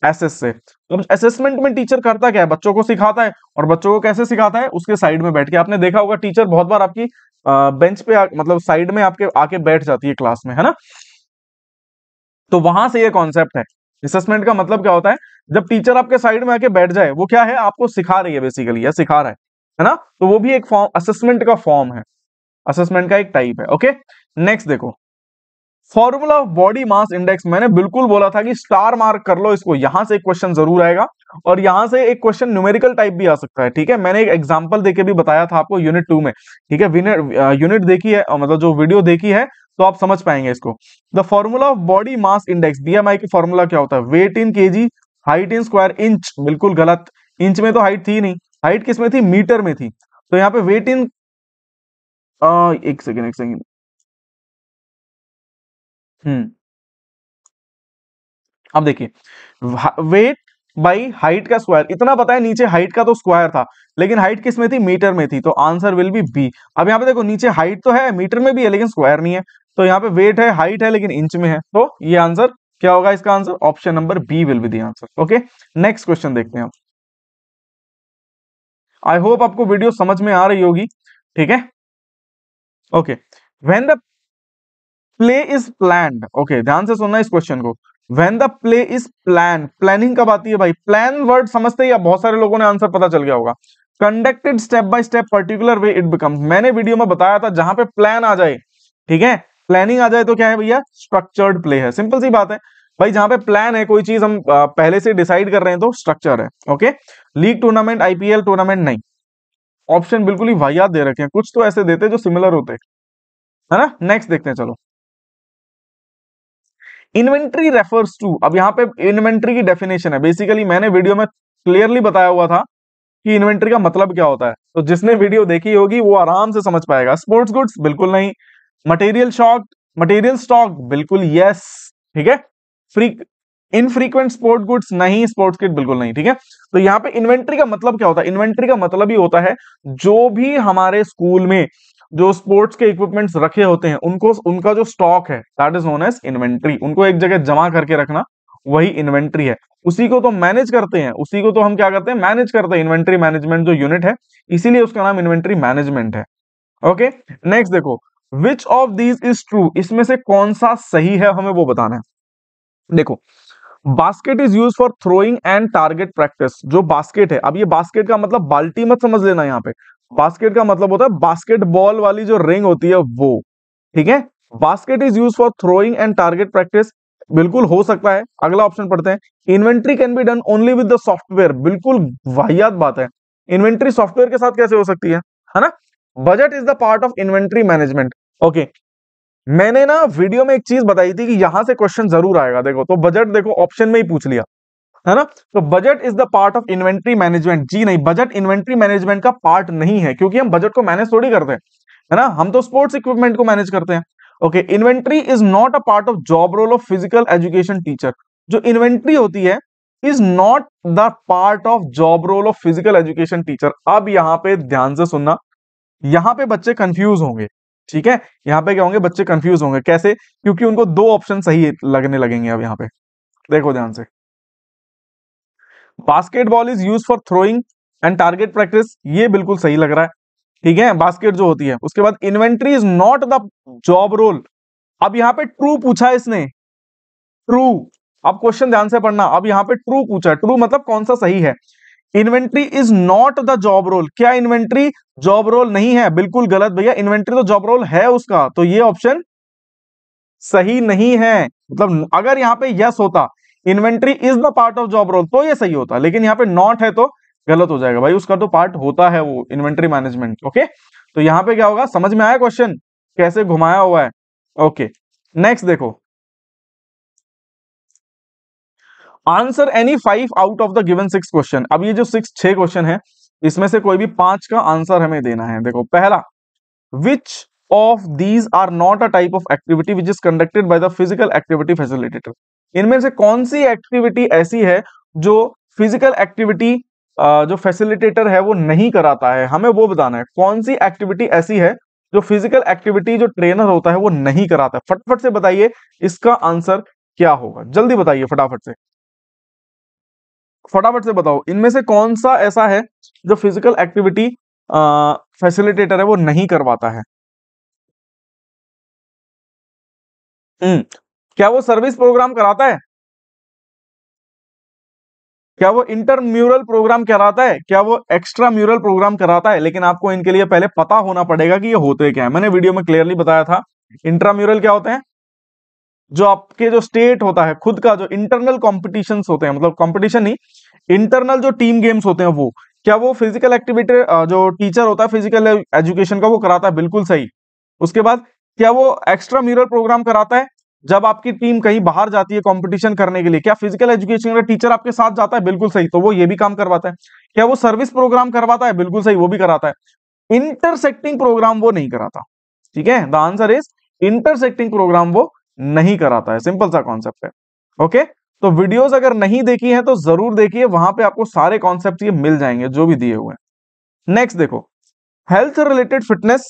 एस से तो असेसमेंट में टीचर करता क्या है बच्चों को सिखाता है और बच्चों को कैसे सिखाता है उसके साइड में बैठ के आपने देखा होगा टीचर बहुत बार आपकी बेंच पे आ, मतलब साइड में आपके आके बैठ जाती है क्लास में है ना तो वहां से ये कॉन्सेप्ट है असेसमेंट का मतलब क्या होता है जब टीचर आपके साइड में आके बैठ जाए वो क्या है आपको सिखा रही है बेसिकली या सिखा रहा है है ना तो वो भी एक फॉर्म असेसमेंट का फॉर्म है असेसमेंट का एक टाइप है ओके नेक्स्ट देखो formula of body mass index मैंने बिल्कुल बोला था कि स्टार मार्क कर लो इसको यहां से एक क्वेश्चन जरूर आएगा और यहां से एक क्वेश्चन न्यूमेरिकल टाइप भी आ सकता है ठीक है मैंने एक एग्जांपल देके भी बताया था आपको यूनिट टू में ठीक है यूनिट uh, देखी है मतलब जो वीडियो देखी है तो आप समझ पाएंगे इसको the formula of body mass index BMI की फॉर्मूला क्या होता है weight in G height in square inch बिल्कुल गलत इंच में तो हाइट थी नहीं हाइट किस में थी मीटर में थी तो यहाँ पे वेट इन एक सेकेंड एक सेकेंड हम्म अब देखिए वेट बाई हाइट का स्क्वायर इतना पता है नीचे हाइट का तो स्क्वायर था लेकिन हाइट किस में थी मीटर में थी तो आंसर विल बी बी अब यहाँ पे देखो नीचे हाइट तो है मीटर में भी है लेकिन स्क्वायर नहीं है तो यहाँ पे वेट है हाइट है लेकिन इंच में है तो ये आंसर क्या होगा इसका answer option number B will be the answer okay next question देखते हैं आप आई होप आपको वीडियो समझ में आ रही होगी ठीक है okay when the play is plan okay ध्यान से सुनना इस क्वेश्चन को when the play is plan planning कब आती है भाई प्लान वर्ड समझते ही बहुत सारे लोगों ने आंसर पता चल गया होगा conducted step by step particular way it become मैंने वीडियो में बताया था जहां पे प्लान आ जाए ठीक है प्लानिंग आ जाए तो क्या है भैया स्ट्रक्चर्ड प्ले है सिंपल सी बात है भाई जहां पे प्लान है कोई चीज हम पहले से डिसाइड कर रहे हैं तो स्ट्रक्चर है okay league tournament IPL tournament नहीं ऑप्शन बिल्कुल ही वाहियात दे रखे हैं कुछ तो ऐसे देते जो सिमिलर होते है ना नेक्स्ट देखते हैं चलो इन्वेंट्री रेफर्स टू अब यहाँ पे इन्वेंट्री की डेफिनेशन है बेसिकली मैंने वीडियो में क्लियरली बताया हुआ था कि इन्वेंट्री का मतलब क्या होता है तो जिसने वीडियो देखी होगी वो आराम से समझ पाएगा स्पोर्ट्स गुड्स बिल्कुल नहीं मटेरियल शॉक मटेरियल स्टॉक बिल्कुल यस ठीक है फ्री इनफ्रीक्वेंट स्पोर्ट गुड्स नहीं स्पोर्ट्स किट बिल्कुल नहीं ठीक है तो यहाँ पे इन्वेंट्री का मतलब क्या होता है इन्वेंट्री का मतलब ही होता है जो भी हमारे स्कूल में जो स्पोर्ट्स के इक्विपमेंट्स रखे होते हैं उनको उनका जो स्टॉक है that is known as inventory उनको एक जगह जमा करके रखना वही इन्वेंट्री है उसी को तो मैनेज करते हैं उसी को तो हम क्या करते हैं मैनेज करते हैं इन्वेंट्री मैनेजमेंट जो यूनिट है इसीलिए उसका नाम इन्वेंट्री मैनेजमेंट है ओके नेक्स्ट देखो which of these is true इसमें से कौन सा सही है हमें वो बताना है देखो basket is use for throwing and target practice जो बास्केट है अब ये बास्केट का मतलब बाल्टी मत समझ लेना यहाँ पे बास्केट का मतलब होता है बास्केटबॉल वाली जो रिंग होती है वो ठीक है basket is use for throwing and target practice बिल्कुल हो सकता है अगला ऑप्शन पढ़ते हैं inventory can be done only with the software बिल्कुल वाहियात बात है इन्वेंट्री सॉफ्टवेयर के साथ कैसे हो सकती है है ना budget is the part of inventory management okay मैंने ना वीडियो में एक चीज बताई थी कि यहां से क्वेश्चन जरूर आएगा देखो तो बजट देखो ऑप्शन में ही पूछ लिया है ना तो budget is the part of inventory management जी नहीं बजट इन्वेंट्री मैनेजमेंट का पार्ट नहीं है क्योंकि हम बजट को मैनेज थोड़ी करते हैं है ना हम तो स्पोर्ट्स इक्विपमेंट को मैनेज करते हैं okay inventory is not a part of job role of physical education teacher जो इन्वेंट्री होती है is not the part of job role of physical education teacher अब यहां पे ध्यान से सुनना यहां पे बच्चे कंफ्यूज होंगे ठीक है यहाँ पे क्या होंगे बच्चे कंफ्यूज होंगे कैसे क्योंकि उनको दो ऑप्शन सही लगने लगेंगे अब यहाँ पे देखो ध्यान से basketball is use for throwing and target practice ये बिल्कुल सही लग रहा है ठीक है बास्केट जो होती है उसके बाद inventory is not the job role अब यहाँ पे ट्रू पूछा है इसने ट्रू अब क्वेश्चन ध्यान से पढ़ना अब यहाँ पे ट्रू पूछा ट्रू मतलब कौन सा सही है inventory is not the job role क्या इन्वेंट्री जॉब रोल नहीं है बिल्कुल गलत भैया इन्वेंट्री तो जॉब रोल है उसका तो ये ऑप्शन सही नहीं है मतलब अगर यहां पे यस होता inventory is the part of job role तो ये सही होता लेकिन यहां पे नॉट है तो गलत हो जाएगा भाई उसका तो पार्ट होता है वो इन्वेंट्री मैनेजमेंट ओके तो यहां पे क्या होगा समझ में आया क्वेश्चन कैसे घुमाया हुआ है ओके नेक्स्ट देखो answer any five out of the given six question अब ये जो सिक्स छह क्वेश्चन है इसमें से कोई भी पांच का आंसर हमें देना है देखो पहला which of these are not a type of activity which is conducted by the physical activity facilitator इनमें से कौन सी एक्टिविटी ऐसी है जो फिजिकल एक्टिविटी जो फैसिलिटेटर है वो नहीं कराता है हमें वो बताना है कौन सी एक्टिविटी ऐसी है जो फिजिकल एक्टिविटी जो ट्रेनर होता है वो नहीं कराता फटाफट से बताइए इसका आंसर क्या होगा जल्दी बताइए फटाफट से फटाफट से बताओ इनमें से कौन सा ऐसा है जो फिजिकल एक्टिविटी फैसिलिटेटर है वो नहीं करवाता है हम्म, क्या वो सर्विस प्रोग्राम कराता है क्या वो इंटरम्यूरल प्रोग्राम कराता है क्या वो एक्स्ट्रा म्यूरल प्रोग्राम कराता है लेकिन आपको इनके लिए पहले पता होना पड़ेगा कि ये होते क्या है मैंने वीडियो में क्लियरली बताया था इंट्राम्यूरल क्या होते हैं जो आपके जो स्टेट होता है खुद का जो इंटरनल कॉम्पिटिशन होते हैं मतलब कॉम्पिटिशन नहीं इंटरनल जो टीम गेम्स होते हैं वो क्या वो फिजिकल एक्टिविटी जो टीचर होता है फिजिकल एजुकेशन का वो कराता है बिल्कुल सही उसके बाद क्या वो एक्स्ट्रा म्यूरल प्रोग्राम कराता है जब आपकी टीम कहीं बाहर जाती है कंपटीशन करने के लिए क्या फिजिकल एजुकेशन का टीचर आपके साथ जाता है बिल्कुल सही तो वो ये भी काम करवाता है क्या वो सर्विस प्रोग्राम करवाता है बिल्कुल सही वो भी कराता है इंटरसेक्टिंग प्रोग्राम वो नहीं कराता ठीक है the answer is intersecting programme वो नहीं कराता है सिंपल सा कॉन्सेप्ट है ओके तो वीडियोस अगर नहीं देखी है तो जरूर देखिए वहां पे आपको सारे कॉन्सेप्ट ये मिल जाएंगे जो भी दिए हुए नेक्स्ट देखो health related fitness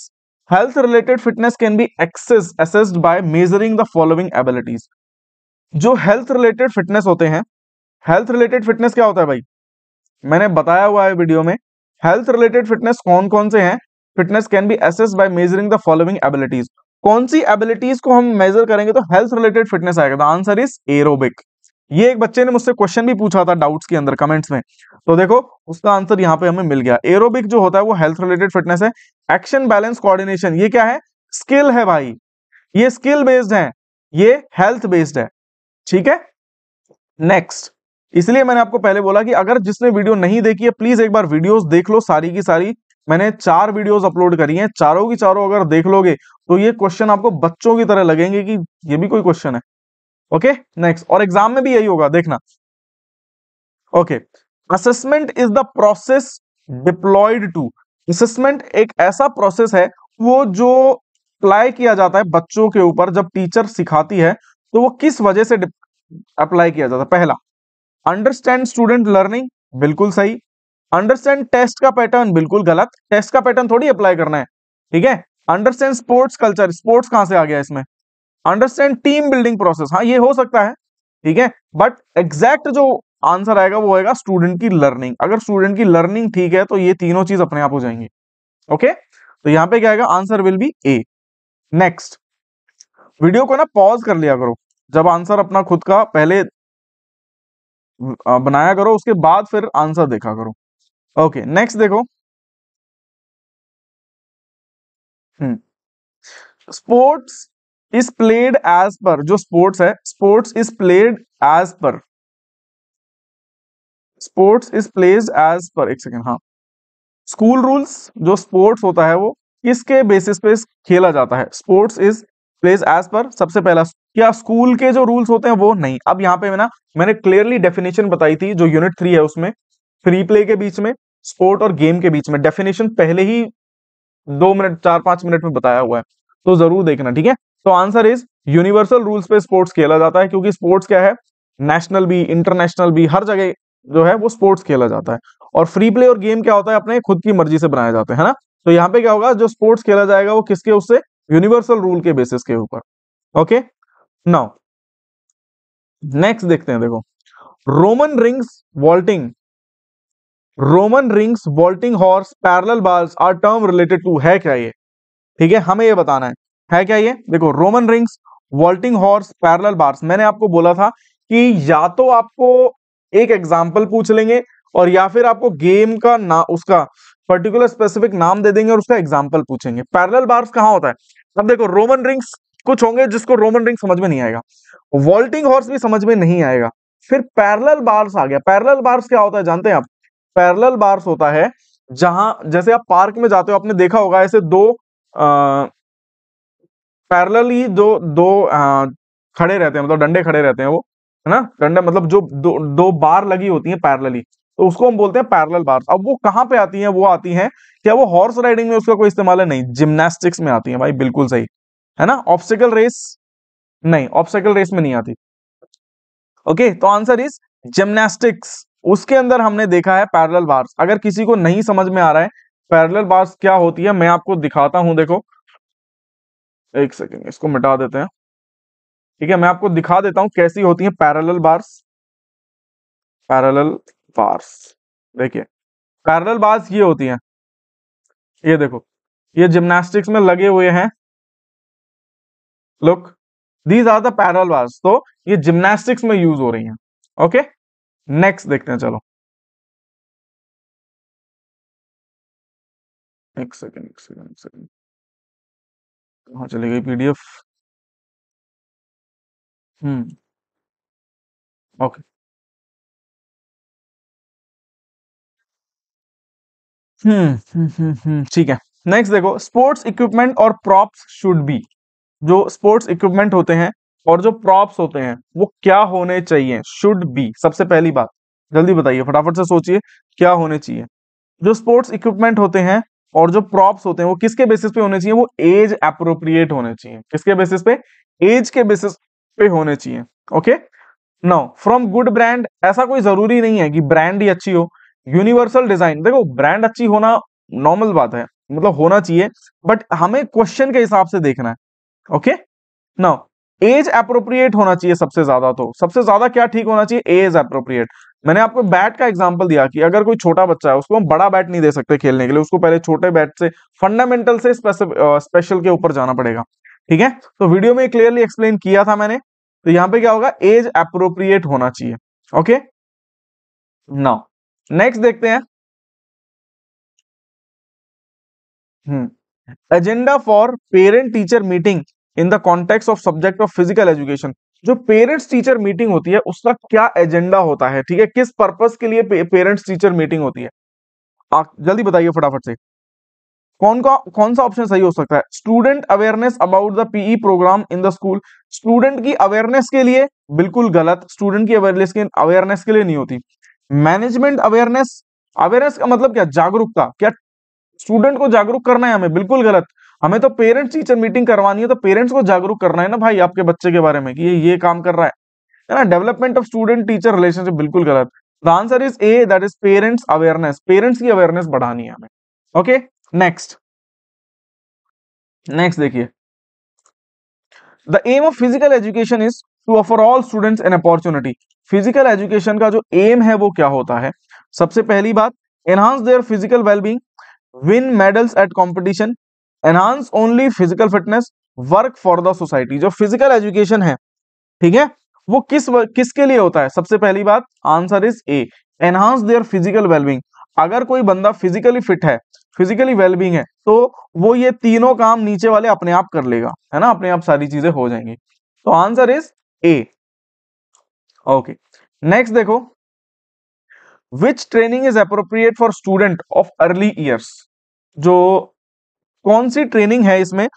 health related fitness can be access assessed by measuring the following abilities जो हेल्थ रिलेटेड फिटनेस होते हैं हेल्थ रिलेटेड फिटनेस क्या होता है भाई मैंने बताया हुआ है वीडियो में हेल्थ रिलेटेड फिटनेस कौन कौन से हैं fitness can be assess by measuring the following abilities कौन सी एबिलिटीज को हम मेजर करेंगे तो हेल्थ रिलेटेड फिटनेस आएगा द आंसर इज एरोबिक ये एक बच्चे ने मुझसे क्वेश्चन भी पूछा था डाउट्स के अंदर कमेंट्स में तो देखो उसका आंसर यहाँ पे हमें मिल गया एरोबिक जो होता है वो हेल्थ रिलेटेड फिटनेस है एक्शन बैलेंस कोऑर्डिनेशन ये क्या है स्किल है भाई ये स्किल बेस्ड है ये हेल्थ बेस्ड है ठीक है नेक्स्ट इसलिए मैंने आपको पहले बोला कि अगर जिसने वीडियो नहीं देखी है प्लीज एक बार वीडियोस देख लो सारी की सारी मैंने चार वीडियोस अपलोड करी हैं चारों की चारों अगर देख लोगे तो ये क्वेश्चन आपको बच्चों की तरह लगेंगे कि ये भी कोई क्वेश्चन है ओके नेक्स्ट और एग्जाम में भी यही होगा देखना okay assessment is the process deployed to assessment एक ऐसा प्रोसेस है वो जो अप्लाई किया जाता है बच्चों के ऊपर जब टीचर सिखाती है तो वो किस वजह से अप्लाई किया जाता है पहला अंडरस्टैंड स्टूडेंट लर्निंग बिल्कुल सही अंडरस्टैंड टेस्ट का पैटर्न बिल्कुल गलत टेस्ट का पैटर्न थोड़ी अप्लाई करना है ठीक है अंडरस्टैंड स्पोर्ट्स कल्चर स्पोर्ट्स कहां से आ गया इसमें अंडरस्टैंड टीम बिल्डिंग प्रोसेस हाँ ये हो सकता है ठीक है बट एग्जैक्ट जो आंसर आएगा वो आएगा स्टूडेंट की लर्निंग अगर स्टूडेंट की लर्निंग ठीक है तो ये तीनों चीज अपने आप हो जाएंगे ओके तो यहाँ पे क्या आएगा answer will be A next video को ना पॉज कर लिया करो जब आंसर अपना खुद का पहले बनाया करो उसके बाद फिर आंसर देखा करो ओके नेक्स्ट देखो sports is played as per जो स्पोर्ट्स है sports is played as per sports is plays as per एक सेकेंड हाँ स्कूल रूल्स जो स्पोर्ट्स होता है वो किसके बेसिस पे खेला जाता है स्पोर्ट्स इज प्लेज एज पर सबसे पहला क्या स्कूल के जो रूल्स होते हैं वो नहीं अब यहाँ पे ना मैंने क्लियरली डेफिनेशन बताई थी जो यूनिट थ्री है उसमें फ्री प्ले के बीच में स्पोर्ट और गेम के बीच में डेफिनेशन पहले ही दो मिनट चार पांच मिनट में बताया हुआ है तो जरूर देखना ठीक है तो आंसर इज यूनिवर्सल रूल्स पे स्पोर्ट्स खेला जाता है क्योंकि स्पोर्ट्स क्या है नेशनल भी इंटरनेशनल भी हर जगह जो है वो स्पोर्ट्स खेला जाता है और फ्री प्ले और गेम क्या होता है अपने खुद की मर्जी से बनाया जाता है ना तो यहाँ पे क्या होगा जो स्पोर्ट्स खेला जाएगा वो किसके उससे यूनिवर्सल रूल के बेसिस के ऊपर ओके नाउ नेक्स्ट देखते हैं देखो Roman rings vaulting Roman rings vaulting horse parallel bars are term related to है क्या ये ठीक है हमें ये बताना है है क्या ये देखो Roman rings vaulting horse parallel bars मैंने आपको बोला था कि या तो आपको एक एग्जाम्पल पूछ लेंगे और या फिर आपको गेम का ना उसका पर्टिकुलर स्पेसिफिक नाम दे देंगे और उसका एग्जाम्पल पूछेंगे पैरल बार्स कहाँ होता है अब देखो रोमन रिंग्स कुछ होंगे जिसको रोमन रिंग समझ में नहीं आएगा वॉल्टिंग हॉर्स भी समझ में नहीं आएगा फिर पैरल बार्स आ गया पैरल बार्स क्या होता है जानते हैं आप पैरल बार्स होता है जहां जैसे आप पार्क में जाते हो आपने देखा होगा ऐसे दो ही जो दो आ, खड़े रहते हैं मतलब डंडे खड़े रहते हैं वो है ना डंडे मतलब जो दो, दो बार लगी होती है ही तो उसको हम बोलते हैं पैरल बार्स अब वो कहाँ पे आती हैं वो आती हैं क्या वो हॉर्स राइडिंग में उसका कोई इस्तेमाल है नहीं जिम्नास्टिक्स में आती है भाई बिल्कुल सही है ना ऑप्सिकल रेस नहीं ऑप्सिकल रेस में नहीं आती ओके तो आंसर इज जिम्नास्टिक्स उसके अंदर हमने देखा है पैरल बार्स अगर किसी को नहीं समझ में आ रहा है पैरल बार्स क्या होती है मैं आपको दिखाता हूं देखो एक सेकेंड इसको मिटा देते हैं ठीक है मैं आपको दिखा देता हूं कैसी होती है पैरल बार्स पैरल बार्स देखिए पैरल बार्स ये होती है ये देखो ये जिम्नास्टिक्स में लगे हुए हैं look these are the parallel bars तो ये जिम्नास्टिक्स में यूज हो रही हैं ओके नेक्स्ट देखते हैं चलो एक सेकेंड एक सेकेंड एक सेकेंड कहा चली गई पीडीएफ हम्म ओके हम्म, हम्म, हम्म, हम्म ठीक है नेक्स्ट देखो स्पोर्ट्स इक्विपमेंट और प्रॉप्स शुड बी जो स्पोर्ट्स इक्विपमेंट होते हैं और जो प्रॉप्स होते हैं वो क्या होने चाहिए शुड बी सबसे पहली बात जल्दी बताइए फटाफट से सोचिए क्या होने चाहिए जो स्पोर्ट्स इक्विपमेंट होते हैं और जो प्रॉप्स होते हैं वो किसके बेसिस पे होने चाहिए वो एज अप्रोप्रिएट होने चाहिए किसके बेसिस पे एज के बेसिस पे होने चाहिए okay no from good brand ऐसा कोई जरूरी नहीं है कि ब्रांड ही अच्छी हो यूनिवर्सल डिजाइन देखो ब्रांड अच्छी होना नॉर्मल बात है मतलब होना चाहिए बट हमें क्वेश्चन के हिसाब से देखना है ओके नाउ एज अप्रोप्रिएट होना चाहिए सबसे ज्यादा तो सबसे ज्यादा क्या ठीक होना चाहिए एज अप्रोप्रिएट मैंने आपको बैट का एग्जाम्पल दिया कि अगर कोई छोटा बच्चा है उसको हम बड़ा बैट नहीं दे सकते खेलने के लिए उसको पहले छोटे बैट से फंडामेंटल से स्पेशल के ऊपर जाना पड़ेगा ठीक है तो वीडियो में क्लियरली एक्सप्लेन किया था मैंने तो यहाँ पे क्या होगा एज अप्रोप्रिएट होना चाहिए ओके नाउ नेक्स्ट देखते हैं agenda for parent teacher meeting in the context of subject of physical education जो पेरेंट्स टीचर मीटिंग होती है उसका क्या एजेंडा होता है ठीक है किस पर्पज के लिए पेरेंट्स टीचर मीटिंग होती है आ, जल्दी बताइए फटाफट से कौन का कौन सा ऑप्शन सही हो सकता है student awareness about the PE programme in the school student की अवेयरनेस के लिए बिल्कुल गलत स्टूडेंट की अवेयरनेस के अवेयरनेस के लिए नहीं होती मैनेजमेंट अवेयरनेस अवेयरनेस का मतलब क्या जागरूकता क्या स्टूडेंट को जागरूक करना है हमें बिल्कुल गलत हमें तो पेरेंट्स टीचर मीटिंग करवानी है तो पेरेंट्स को जागरूक करना है ना भाई आपके बच्चे के बारे में कि ये ये काम कर रहा है ना development of student teacher relationship बिल्कुल गलत the answer is A that is parents awareness parents की अवेयरनेस बढ़ानी है हमें ओके नेक्स्ट नेक्स्ट देखिए the aim of physical education is to offer all students an opportunity physical education का जो M है वो क्या होता है सबसे पहली बात enhance their physical wellbeing win medals at competition enhance only physical fitness work for the society जो फिजिकल एजुकेशन है ठीक है वो किस किसके लिए होता है सबसे पहली बात answer is A enhance their physical wellbeing अगर कोई बंदा फिजिकली फिट है फिजिकली वेलबींग है तो वो ये तीनों काम नीचे वाले अपने आप कर लेगा है ना अपने आप सारी चीजें हो जाएंगी तो answer is A okay next देखो which training is appropriate for student of early years जो कौन सी ट्रेनिंग है इसमें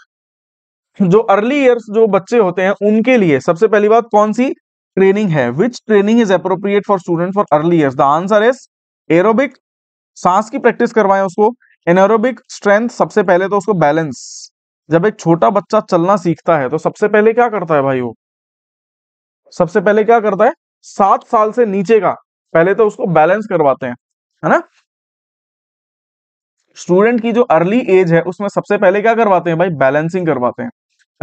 जो अर्ली ईयर्स जो बच्चे होते हैं उनके लिए सबसे पहली बात कौन सी ट्रेनिंग है which training is appropriate for student for early years the answer is aerobic सांस की प्रैक्टिस करवाएं उसको एनरोबिक स्ट्रेंथ सबसे पहले तो उसको बैलेंस जब एक छोटा बच्चा चलना सीखता है तो सबसे पहले क्या करता है भाई वो सबसे पहले क्या करता है सात साल से नीचे का पहले तो उसको बैलेंस करवाते हैं है ना स्टूडेंट की जो अर्ली एज है उसमें सबसे पहले क्या करवाते हैं भाई बैलेंसिंग करवाते हैं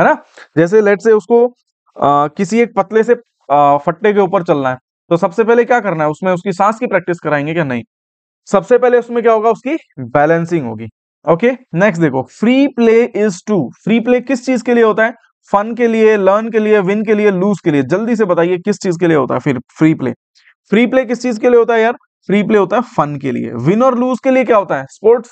है ना जैसे लेट से उसको आ, किसी एक पतले से आ, फट्टे के ऊपर चलना है तो सबसे पहले क्या करना है उसमें उसकी सांस की प्रैक्टिस कराएंगे क्या नहीं सबसे पहले उसमें क्या होगा उसकी बैलेंसिंग होगी ओके नेक्स्ट देखो free play is to free play किस चीज के लिए होता है फन के लिए लर्न के लिए विन के लिए लूज के लिए जल्दी से बताइए किस चीज के लिए होता है फिर फ्री प्ले फ्री प्ले किस चीज के लिए होता है यार फ्री प्ले होता है फन के लिए विन और लूज के लिए क्या होता है स्पोर्ट्स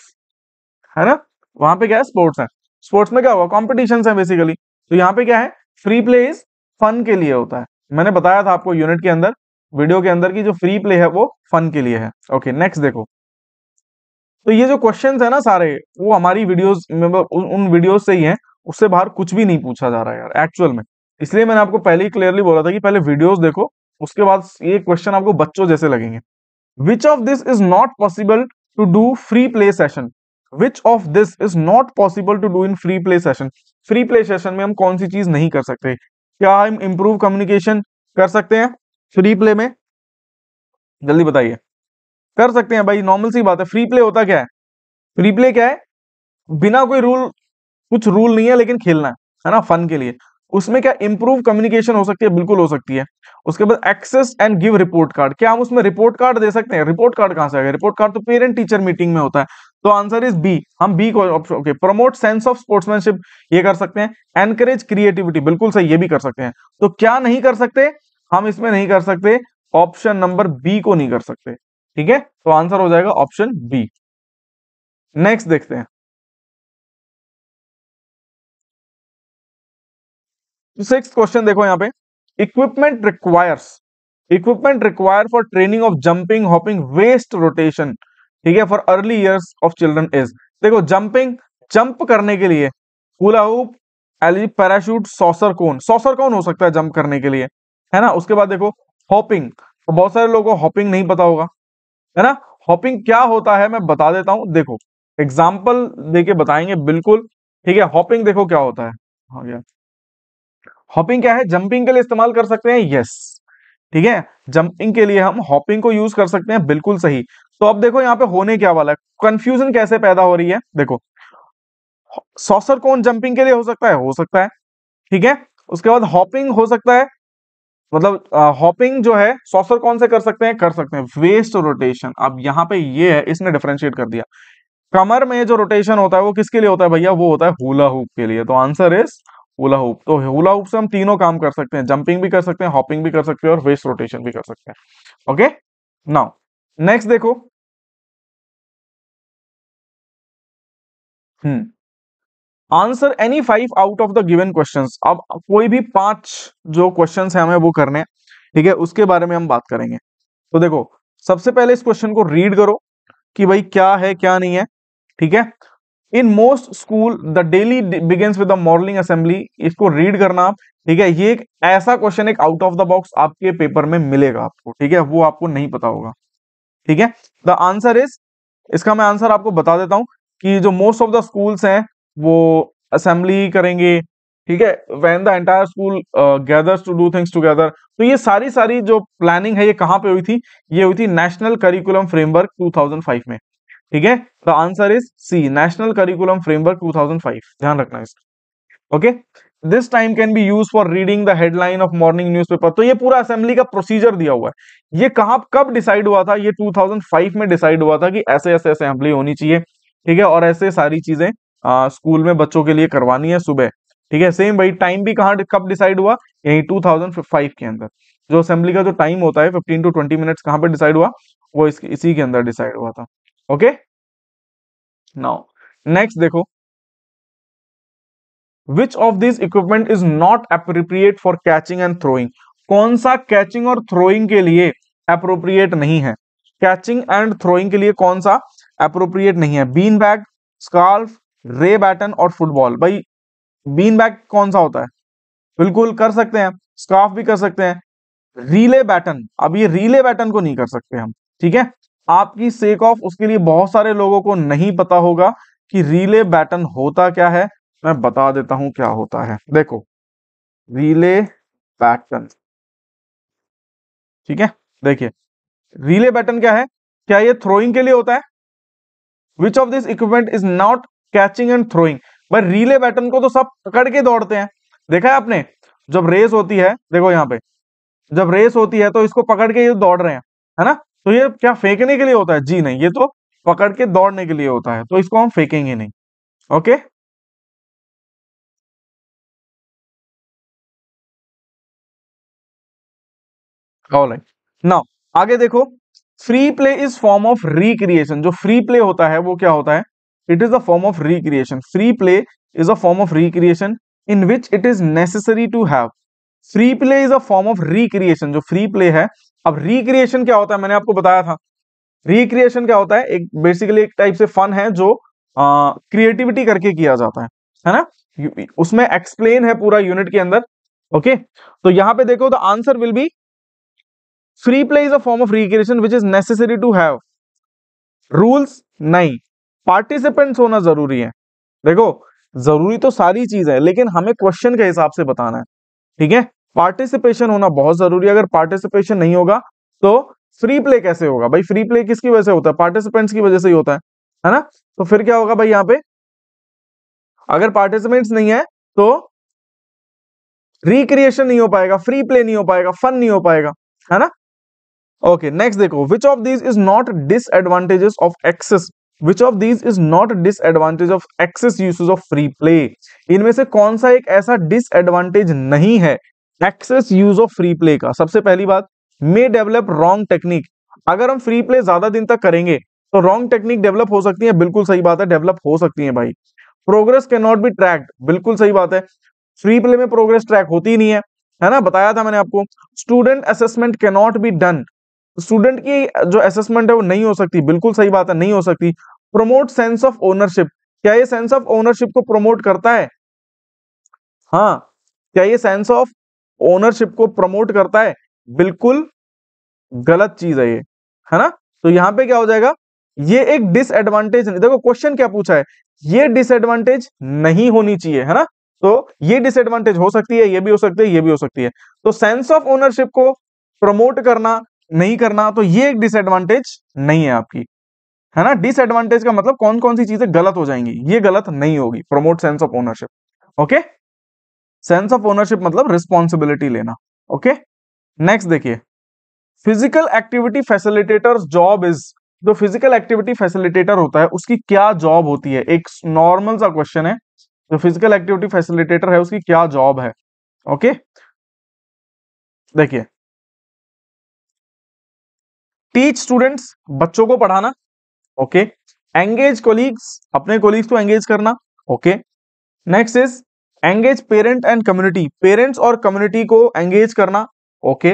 है ना वहां पे क्या है स्पोर्ट्स है स्पोर्ट्स में क्या होगा कॉम्पिटिशन है बेसिकली तो यहाँ पे क्या है फ्री प्ले इज फन के लिए होता है मैंने बताया था आपको यूनिट के अंदर वीडियो के अंदर की जो फ्री प्ले है वो फन के लिए है ओके नेक्स्ट देखो तो ये जो क्वेश्चन है ना सारे वो हमारी वीडियोस उन वीडियोस से ही है उससे बाहर कुछ भी नहीं पूछा जा रहा है यार एक्चुअल में इसलिए मैंने आपको पहले ही क्लियरली बोला था कि पहले वीडियोस देखो उसके बाद ये क्वेश्चन आपको बच्चों जैसे लगेंगे which of this is not possible to do free play session which of this is not possible to do in free play session free play session में हम कौन सी चीज नहीं कर सकते क्या हम इंप्रूव कम्युनिकेशन कर सकते हैं फ्री प्ले में जल्दी बताइए कर सकते हैं भाई नॉर्मल सी बात है फ्री प्ले होता क्या है फ्री प्ले क्या है बिना कोई रूल कुछ रूल नहीं है लेकिन खेलना है ना फन के लिए उसमें क्या इंप्रूव कम्युनिकेशन हो सकती है बिल्कुल हो सकती है उसके बाद access and give report card क्या हम उसमें रिपोर्ट कार्ड दे सकते हैं रिपोर्ट कार्ड कहां से आएगा रिपोर्ट कार्ड तो पेरेंट टीचर मीटिंग में होता है तो आंसर इज बी हम बी को okay promote sense of sportsmanship ये कर सकते हैं एनकरेज क्रिएटिविटी बिल्कुल सही ये भी कर सकते हैं तो क्या नहीं कर सकते हम इसमें नहीं कर सकते ऑप्शन नंबर बी को नहीं कर सकते ठीक है तो आंसर हो जाएगा ऑप्शन बी नेक्स्ट देखते हैं सिक्स क्वेश्चन देखो यहाँ पे equipment requires equipment require for training of jumping hopping waist rotation ठीक है for early years of children is देखो जंपिंग जंप करने के लिए कूला हुप एलजी पैराशूट सॉसर कौन सॉसर कौन हो सकता है जंप करने के लिए है ना उसके बाद देखो हॉपिंग तो बहुत सारे लोगों को हॉपिंग नहीं पता होगा है ना हॉपिंग क्या होता है मैं बता देता हूं देखो एग्जाम्पल देके बताएंगे बिल्कुल ठीक है हॉपिंग देखो क्या होता है हाँ यार हॉपिंग क्या है जंपिंग के लिए इस्तेमाल कर सकते हैं यस ठीक है जंपिंग के लिए हम हॉपिंग को यूज कर सकते हैं बिल्कुल सही तो अब देखो यहाँ पे होने क्या वाला है कंफ्यूजन कैसे पैदा हो रही है देखो सॉसर कौन जंपिंग के लिए हो सकता है हो सकता है ठीक है उसके बाद हॉपिंग हो सकता है मतलब हॉपिंग जो है सॉसर कौन से कर सकते हैं कर सकते हैं वेस्ट रोटेशन अब यहाँ पे ये है इसने डिफ्रेंशिएट कर दिया कमर में जो रोटेशन होता है वो किसके लिए होता है भैया वो होता है हुला हुक के लिए तो आंसर इज हुला हुप तो हुला हुप से हम तीनों काम कर सकते हैं जंपिंग भी कर सकते हैं हॉपिंग भी कर सकते हैं और वेस्ट रोटेशन भी कर सकते हैं ओके नाउ नेक्स्ट देखो hmm answer any five out of the given questions अब कोई भी पांच जो क्वेश्चंस है हमें वो करने हैं ठीक है उसके बारे में हम बात करेंगे तो देखो सबसे पहले इस क्वेश्चन को रीड करो कि भाई क्या है क्या नहीं है ठीक है in most school the daily begins with the morning assembly इसको रीड करना आप ठीक है ये एक ऐसा क्वेश्चन एक आउट ऑफ द बॉक्स आपके पेपर में मिलेगा आपको ठीक है वो आपको नहीं पता होगा ठीक है द आंसर इज इसका मैं आंसर आपको बता देता हूँ कि जो मोस्ट ऑफ द स्कूल्स हैं वो असेंबली करेंगे ठीक है when the entire school gathers to do things together तो ये सारी सारी जो प्लानिंग है ये कहां पे हुई थी ये हुई थी नेशनल करिकुलम फ्रेमवर्क 2005 में ठीक है the answer is C national curriculum framework 2005 ध्यान रखना इसका okay this time can be use for reading the headline of morning paper तो ये पूरा असेंबली का प्रोसीजर दिया हुआ है ये कहा कब डिसाइड हुआ था ये 2005 में डिसाइड हुआ था कि ऐसे ऐसे असेंबली होनी चाहिए ठीक है और ऐसे सारी चीजें स्कूल में बच्चों के लिए करवानी है सुबह ठीक है सेम भाई टाइम भी कहाँ कब डिसाइड हुआ यही 2005 के अंदर जो असेंबली का जो टाइम होता है 15 टू 20 मिनट्स कहाँ पे डिसाइड हुआ वो इस, इसी के अंदर डिसाइड हुआ था ओके नाउ नेक्स्ट देखो which of this equipment is not appropriate for catching and throwing कौन सा कैचिंग और थ्रोइंग के लिए अप्रोप्रिएट नहीं है कैचिंग एंड थ्रोइंग के लिए कौन सा अप्रोप्रिएट नहीं है bean bag scarf relay baton और फुटबॉल भाई बीन बैग कौन सा होता है बिल्कुल कर सकते हैं स्कार्फ भी कर सकते हैं रीले बैटन अब ये रीले बैटन को नहीं कर सकते हम ठीक है आपकी सेक ऑफ उसके लिए बहुत सारे लोगों को नहीं पता होगा कि रिले बैटन होता क्या है मैं बता देता हूं क्या होता है देखो रिले बैटन ठीक है देखिए रिले बैटन क्या है क्या ये थ्रोइंग के लिए होता है which of this equipment is not catching and throwing भाई रिले बैटन को तो सब पकड़ के दौड़ते हैं देखा है आपने जब रेस होती है देखो यहां पे जब रेस होती है तो इसको पकड़ के ये तो दौड़ रहे हैं है ना तो ये क्या फेंकने के लिए होता है जी नहीं ये तो पकड़ के दौड़ने के लिए होता है तो इसको हम फेंकेंगे नहीं ओके ऑलराइट नाउ आगे देखो free play is form of recreation जो फ्री प्ले होता है वो क्या होता है it is a form of recreation free play is a form of recreation in which it is necessary to have free play is a form of recreation जो free play है अब recreation क्या होता है मैंने आपको बताया था रिक्रिएशन क्या होता है एक बेसिकली एक टाइप से फन है जो क्रिएटिविटी करके किया जाता है है ना उसमें एक्सप्लेन है पूरा यूनिट के अंदर ओके तो यहां पे देखो the answer will be free play is a form of recreation which is necessary to have rules नहीं पार्टिसिपेंट्स होना जरूरी है देखो जरूरी तो सारी चीज है लेकिन हमें क्वेश्चन के हिसाब से बताना है ठीक है पार्टिसिपेशन होना बहुत जरूरी है अगर पार्टिसिपेशन नहीं होगा तो फ्री प्ले कैसे होगा भाई फ्री प्ले किसकी वजह से होता है पार्टिसिपेंट्स की वजह से ही होता है है ना तो फिर क्या होगा भाई यहाँ पे अगर पार्टिसिपेंट्स नहीं है तो रिक्रिएशन नहीं हो पाएगा फ्री प्ले नहीं हो पाएगा फन नहीं हो पाएगा है ना ओके नेक्स्ट देखो which of these is not disadvantages of excess which of these is not disadvantage of excess usage of free play इनमें से कौन सा एक ऐसा डिसएडवांटेज नहीं है excess use of free play का सबसे पहली बात मे डेवलप रॉन्ग टेक्निक अगर हम फ्री प्ले ज्यादा दिन तक करेंगे तो रॉन्ग टेक्निक डेवलप हो सकती है बिल्कुल सही बात है डेवलप हो सकती है भाई progress can not be tracked बिल्कुल सही बात है फ्री प्ले में प्रोग्रेस ट्रैक होती ही नहीं है है ना बताया था मैंने आपको student assessment can not be done student की जो असेसमेंट है वो नहीं हो सकती बिल्कुल सही बात है नहीं हो सकती प्रोमोट सेंस ऑफ ओनरशिप क्या ये सेंस ऑफ ओनरशिप को प्रोमोट करता है हाँ क्या ये सेंस ऑफ ओनरशिप को प्रमोट करता है बिल्कुल गलत चीज है ये है ना तो यहां पे क्या हो जाएगा ये एक डिसएडवांटेज नहीं देखो क्वेश्चन क्या पूछा है ये डिसएडवांटेज नहीं होनी चाहिए है ना तो ये डिसएडवांटेज हो सकती है ये भी हो सकती है ये भी हो सकती है तो सेंस ऑफ ओनरशिप को प्रमोट करना नहीं करना तो ये एक डिसएडवांटेज नहीं है आपकी है ना डिसएडवांटेज का मतलब कौन कौन सी चीजें गलत हो जाएंगी ये गलत नहीं होगी promote sense of ownership okay sense of ownership मतलब रिस्पॉन्सिबिलिटी लेना ओके नेक्स्ट देखिए physical activity facilitator job is जो फिजिकल एक्टिविटी फैसिलिटेटर होता है उसकी क्या जॉब होती है एक नॉर्मल सा क्वेश्चन है जो फिजिकल एक्टिविटी फैसिलिटेटर है उसकी क्या जॉब है ओके देखिए टीच स्टूडेंट्स बच्चों को पढ़ाना ओके एंगेज कोलीग्स अपने कोलीग्स को एंगेज करना okay next is engage parent and community parents और कम्युनिटी को एंगेज करना okay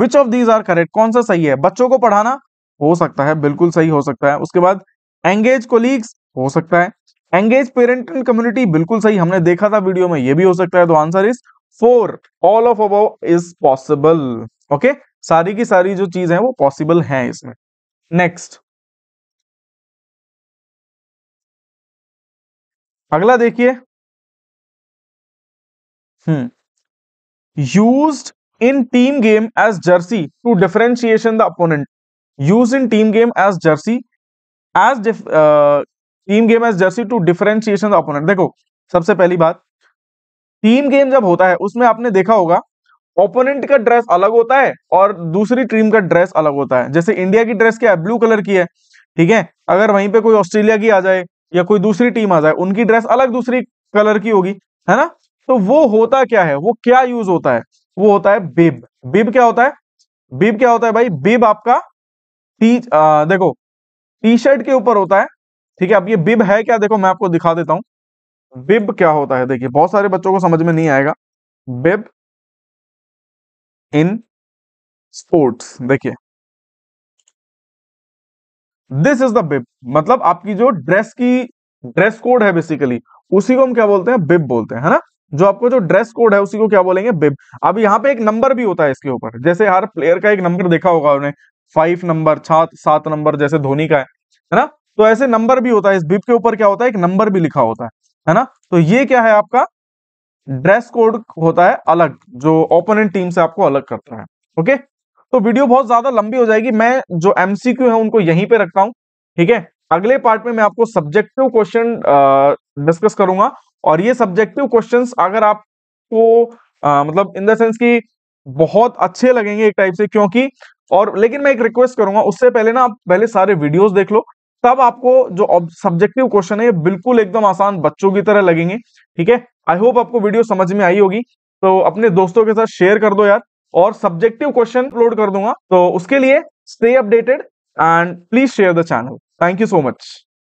which of these are correct कौन सा सही है बच्चों को पढ़ाना हो सकता है बिल्कुल सही हो सकता है उसके बाद एंगेज कोलीग्स हो सकता है एंगेज पेरेंट एंड कम्युनिटी बिल्कुल सही हमने देखा था वीडियो में ये भी हो सकता है तो answer is four all of above is possible okay सारी की सारी जो चीज है वो पॉसिबल है इसमें नेक्स्ट अगला देखिए use in team game as jersey to differentiation the opponent use in team game as jersey as team game as jersey to differentiation opponent देखो सबसे पहली बात टीम गेम जब होता है उसमें आपने देखा होगा ओपोनेंट का ड्रेस अलग होता है और दूसरी टीम का ड्रेस अलग होता है जैसे इंडिया की ड्रेस क्या है ब्लू कलर की है ठीक है अगर वहीं पे कोई ऑस्ट्रेलिया की आ जाए या कोई दूसरी टीम आ जाए उनकी ड्रेस अलग दूसरी कलर की होगी है ना तो वो होता क्या है वो क्या यूज होता है वो होता है बिब बिब क्या होता है बिब क्या होता है भाई बिब आपका टी आ, देखो टी शर्ट के ऊपर होता है ठीक है अब ये बिब है क्या देखो मैं आपको दिखा देता हूं बिब क्या होता है देखिए बहुत सारे बच्चों को समझ में नहीं आएगा बिब इन स्पोर्ट्स देखिए दिस इज द बिब मतलब आपकी जो ड्रेस की ड्रेस कोड है बेसिकली उसी को हम क्या बोलते हैं बिब बोलते हैं है ना जो आपको जो ड्रेस कोड है उसी को क्या बोलेंगे बिब अब यहाँ पे एक नंबर भी होता है इसके ऊपर जैसे हर प्लेयर का एक नंबर देखा होगा उन्हें फाइव नंबर छात सात नंबर जैसे धोनी का है है ना तो ऐसे नंबर भी होता है इस बिब के ऊपर क्या होता है एक नंबर भी लिखा होता है है ना तो ये क्या है आपका ड्रेस कोड होता है अलग जो ओपोनेंट टीम से आपको अलग करता है ओके तो वीडियो बहुत ज्यादा लंबी हो जाएगी मैं जो एमसीक्यू है उनको यहीं पे रखता हूँ ठीक है अगले पार्ट में मैं आपको सब्जेक्टिव क्वेश्चन डिस्कस करूंगा और ये सब्जेक्टिव क्वेश्चन अगर आपको आ, मतलब इन द सेंस की बहुत अच्छे लगेंगे एक टाइप से क्योंकि और लेकिन मैं एक रिक्वेस्ट करूंगा उससे पहले ना आप पहले सारे वीडियोस देख लो तब आपको जो सब्जेक्टिव क्वेश्चन है बिल्कुल एकदम आसान बच्चों की तरह लगेंगे ठीक है आई होप आपको वीडियो समझ में आई होगी तो अपने दोस्तों के साथ शेयर कर दो यार और सब्जेक्टिव क्वेश्चन अपलोड कर दूंगा तो उसके लिए stay updated and please share the channel thank you so much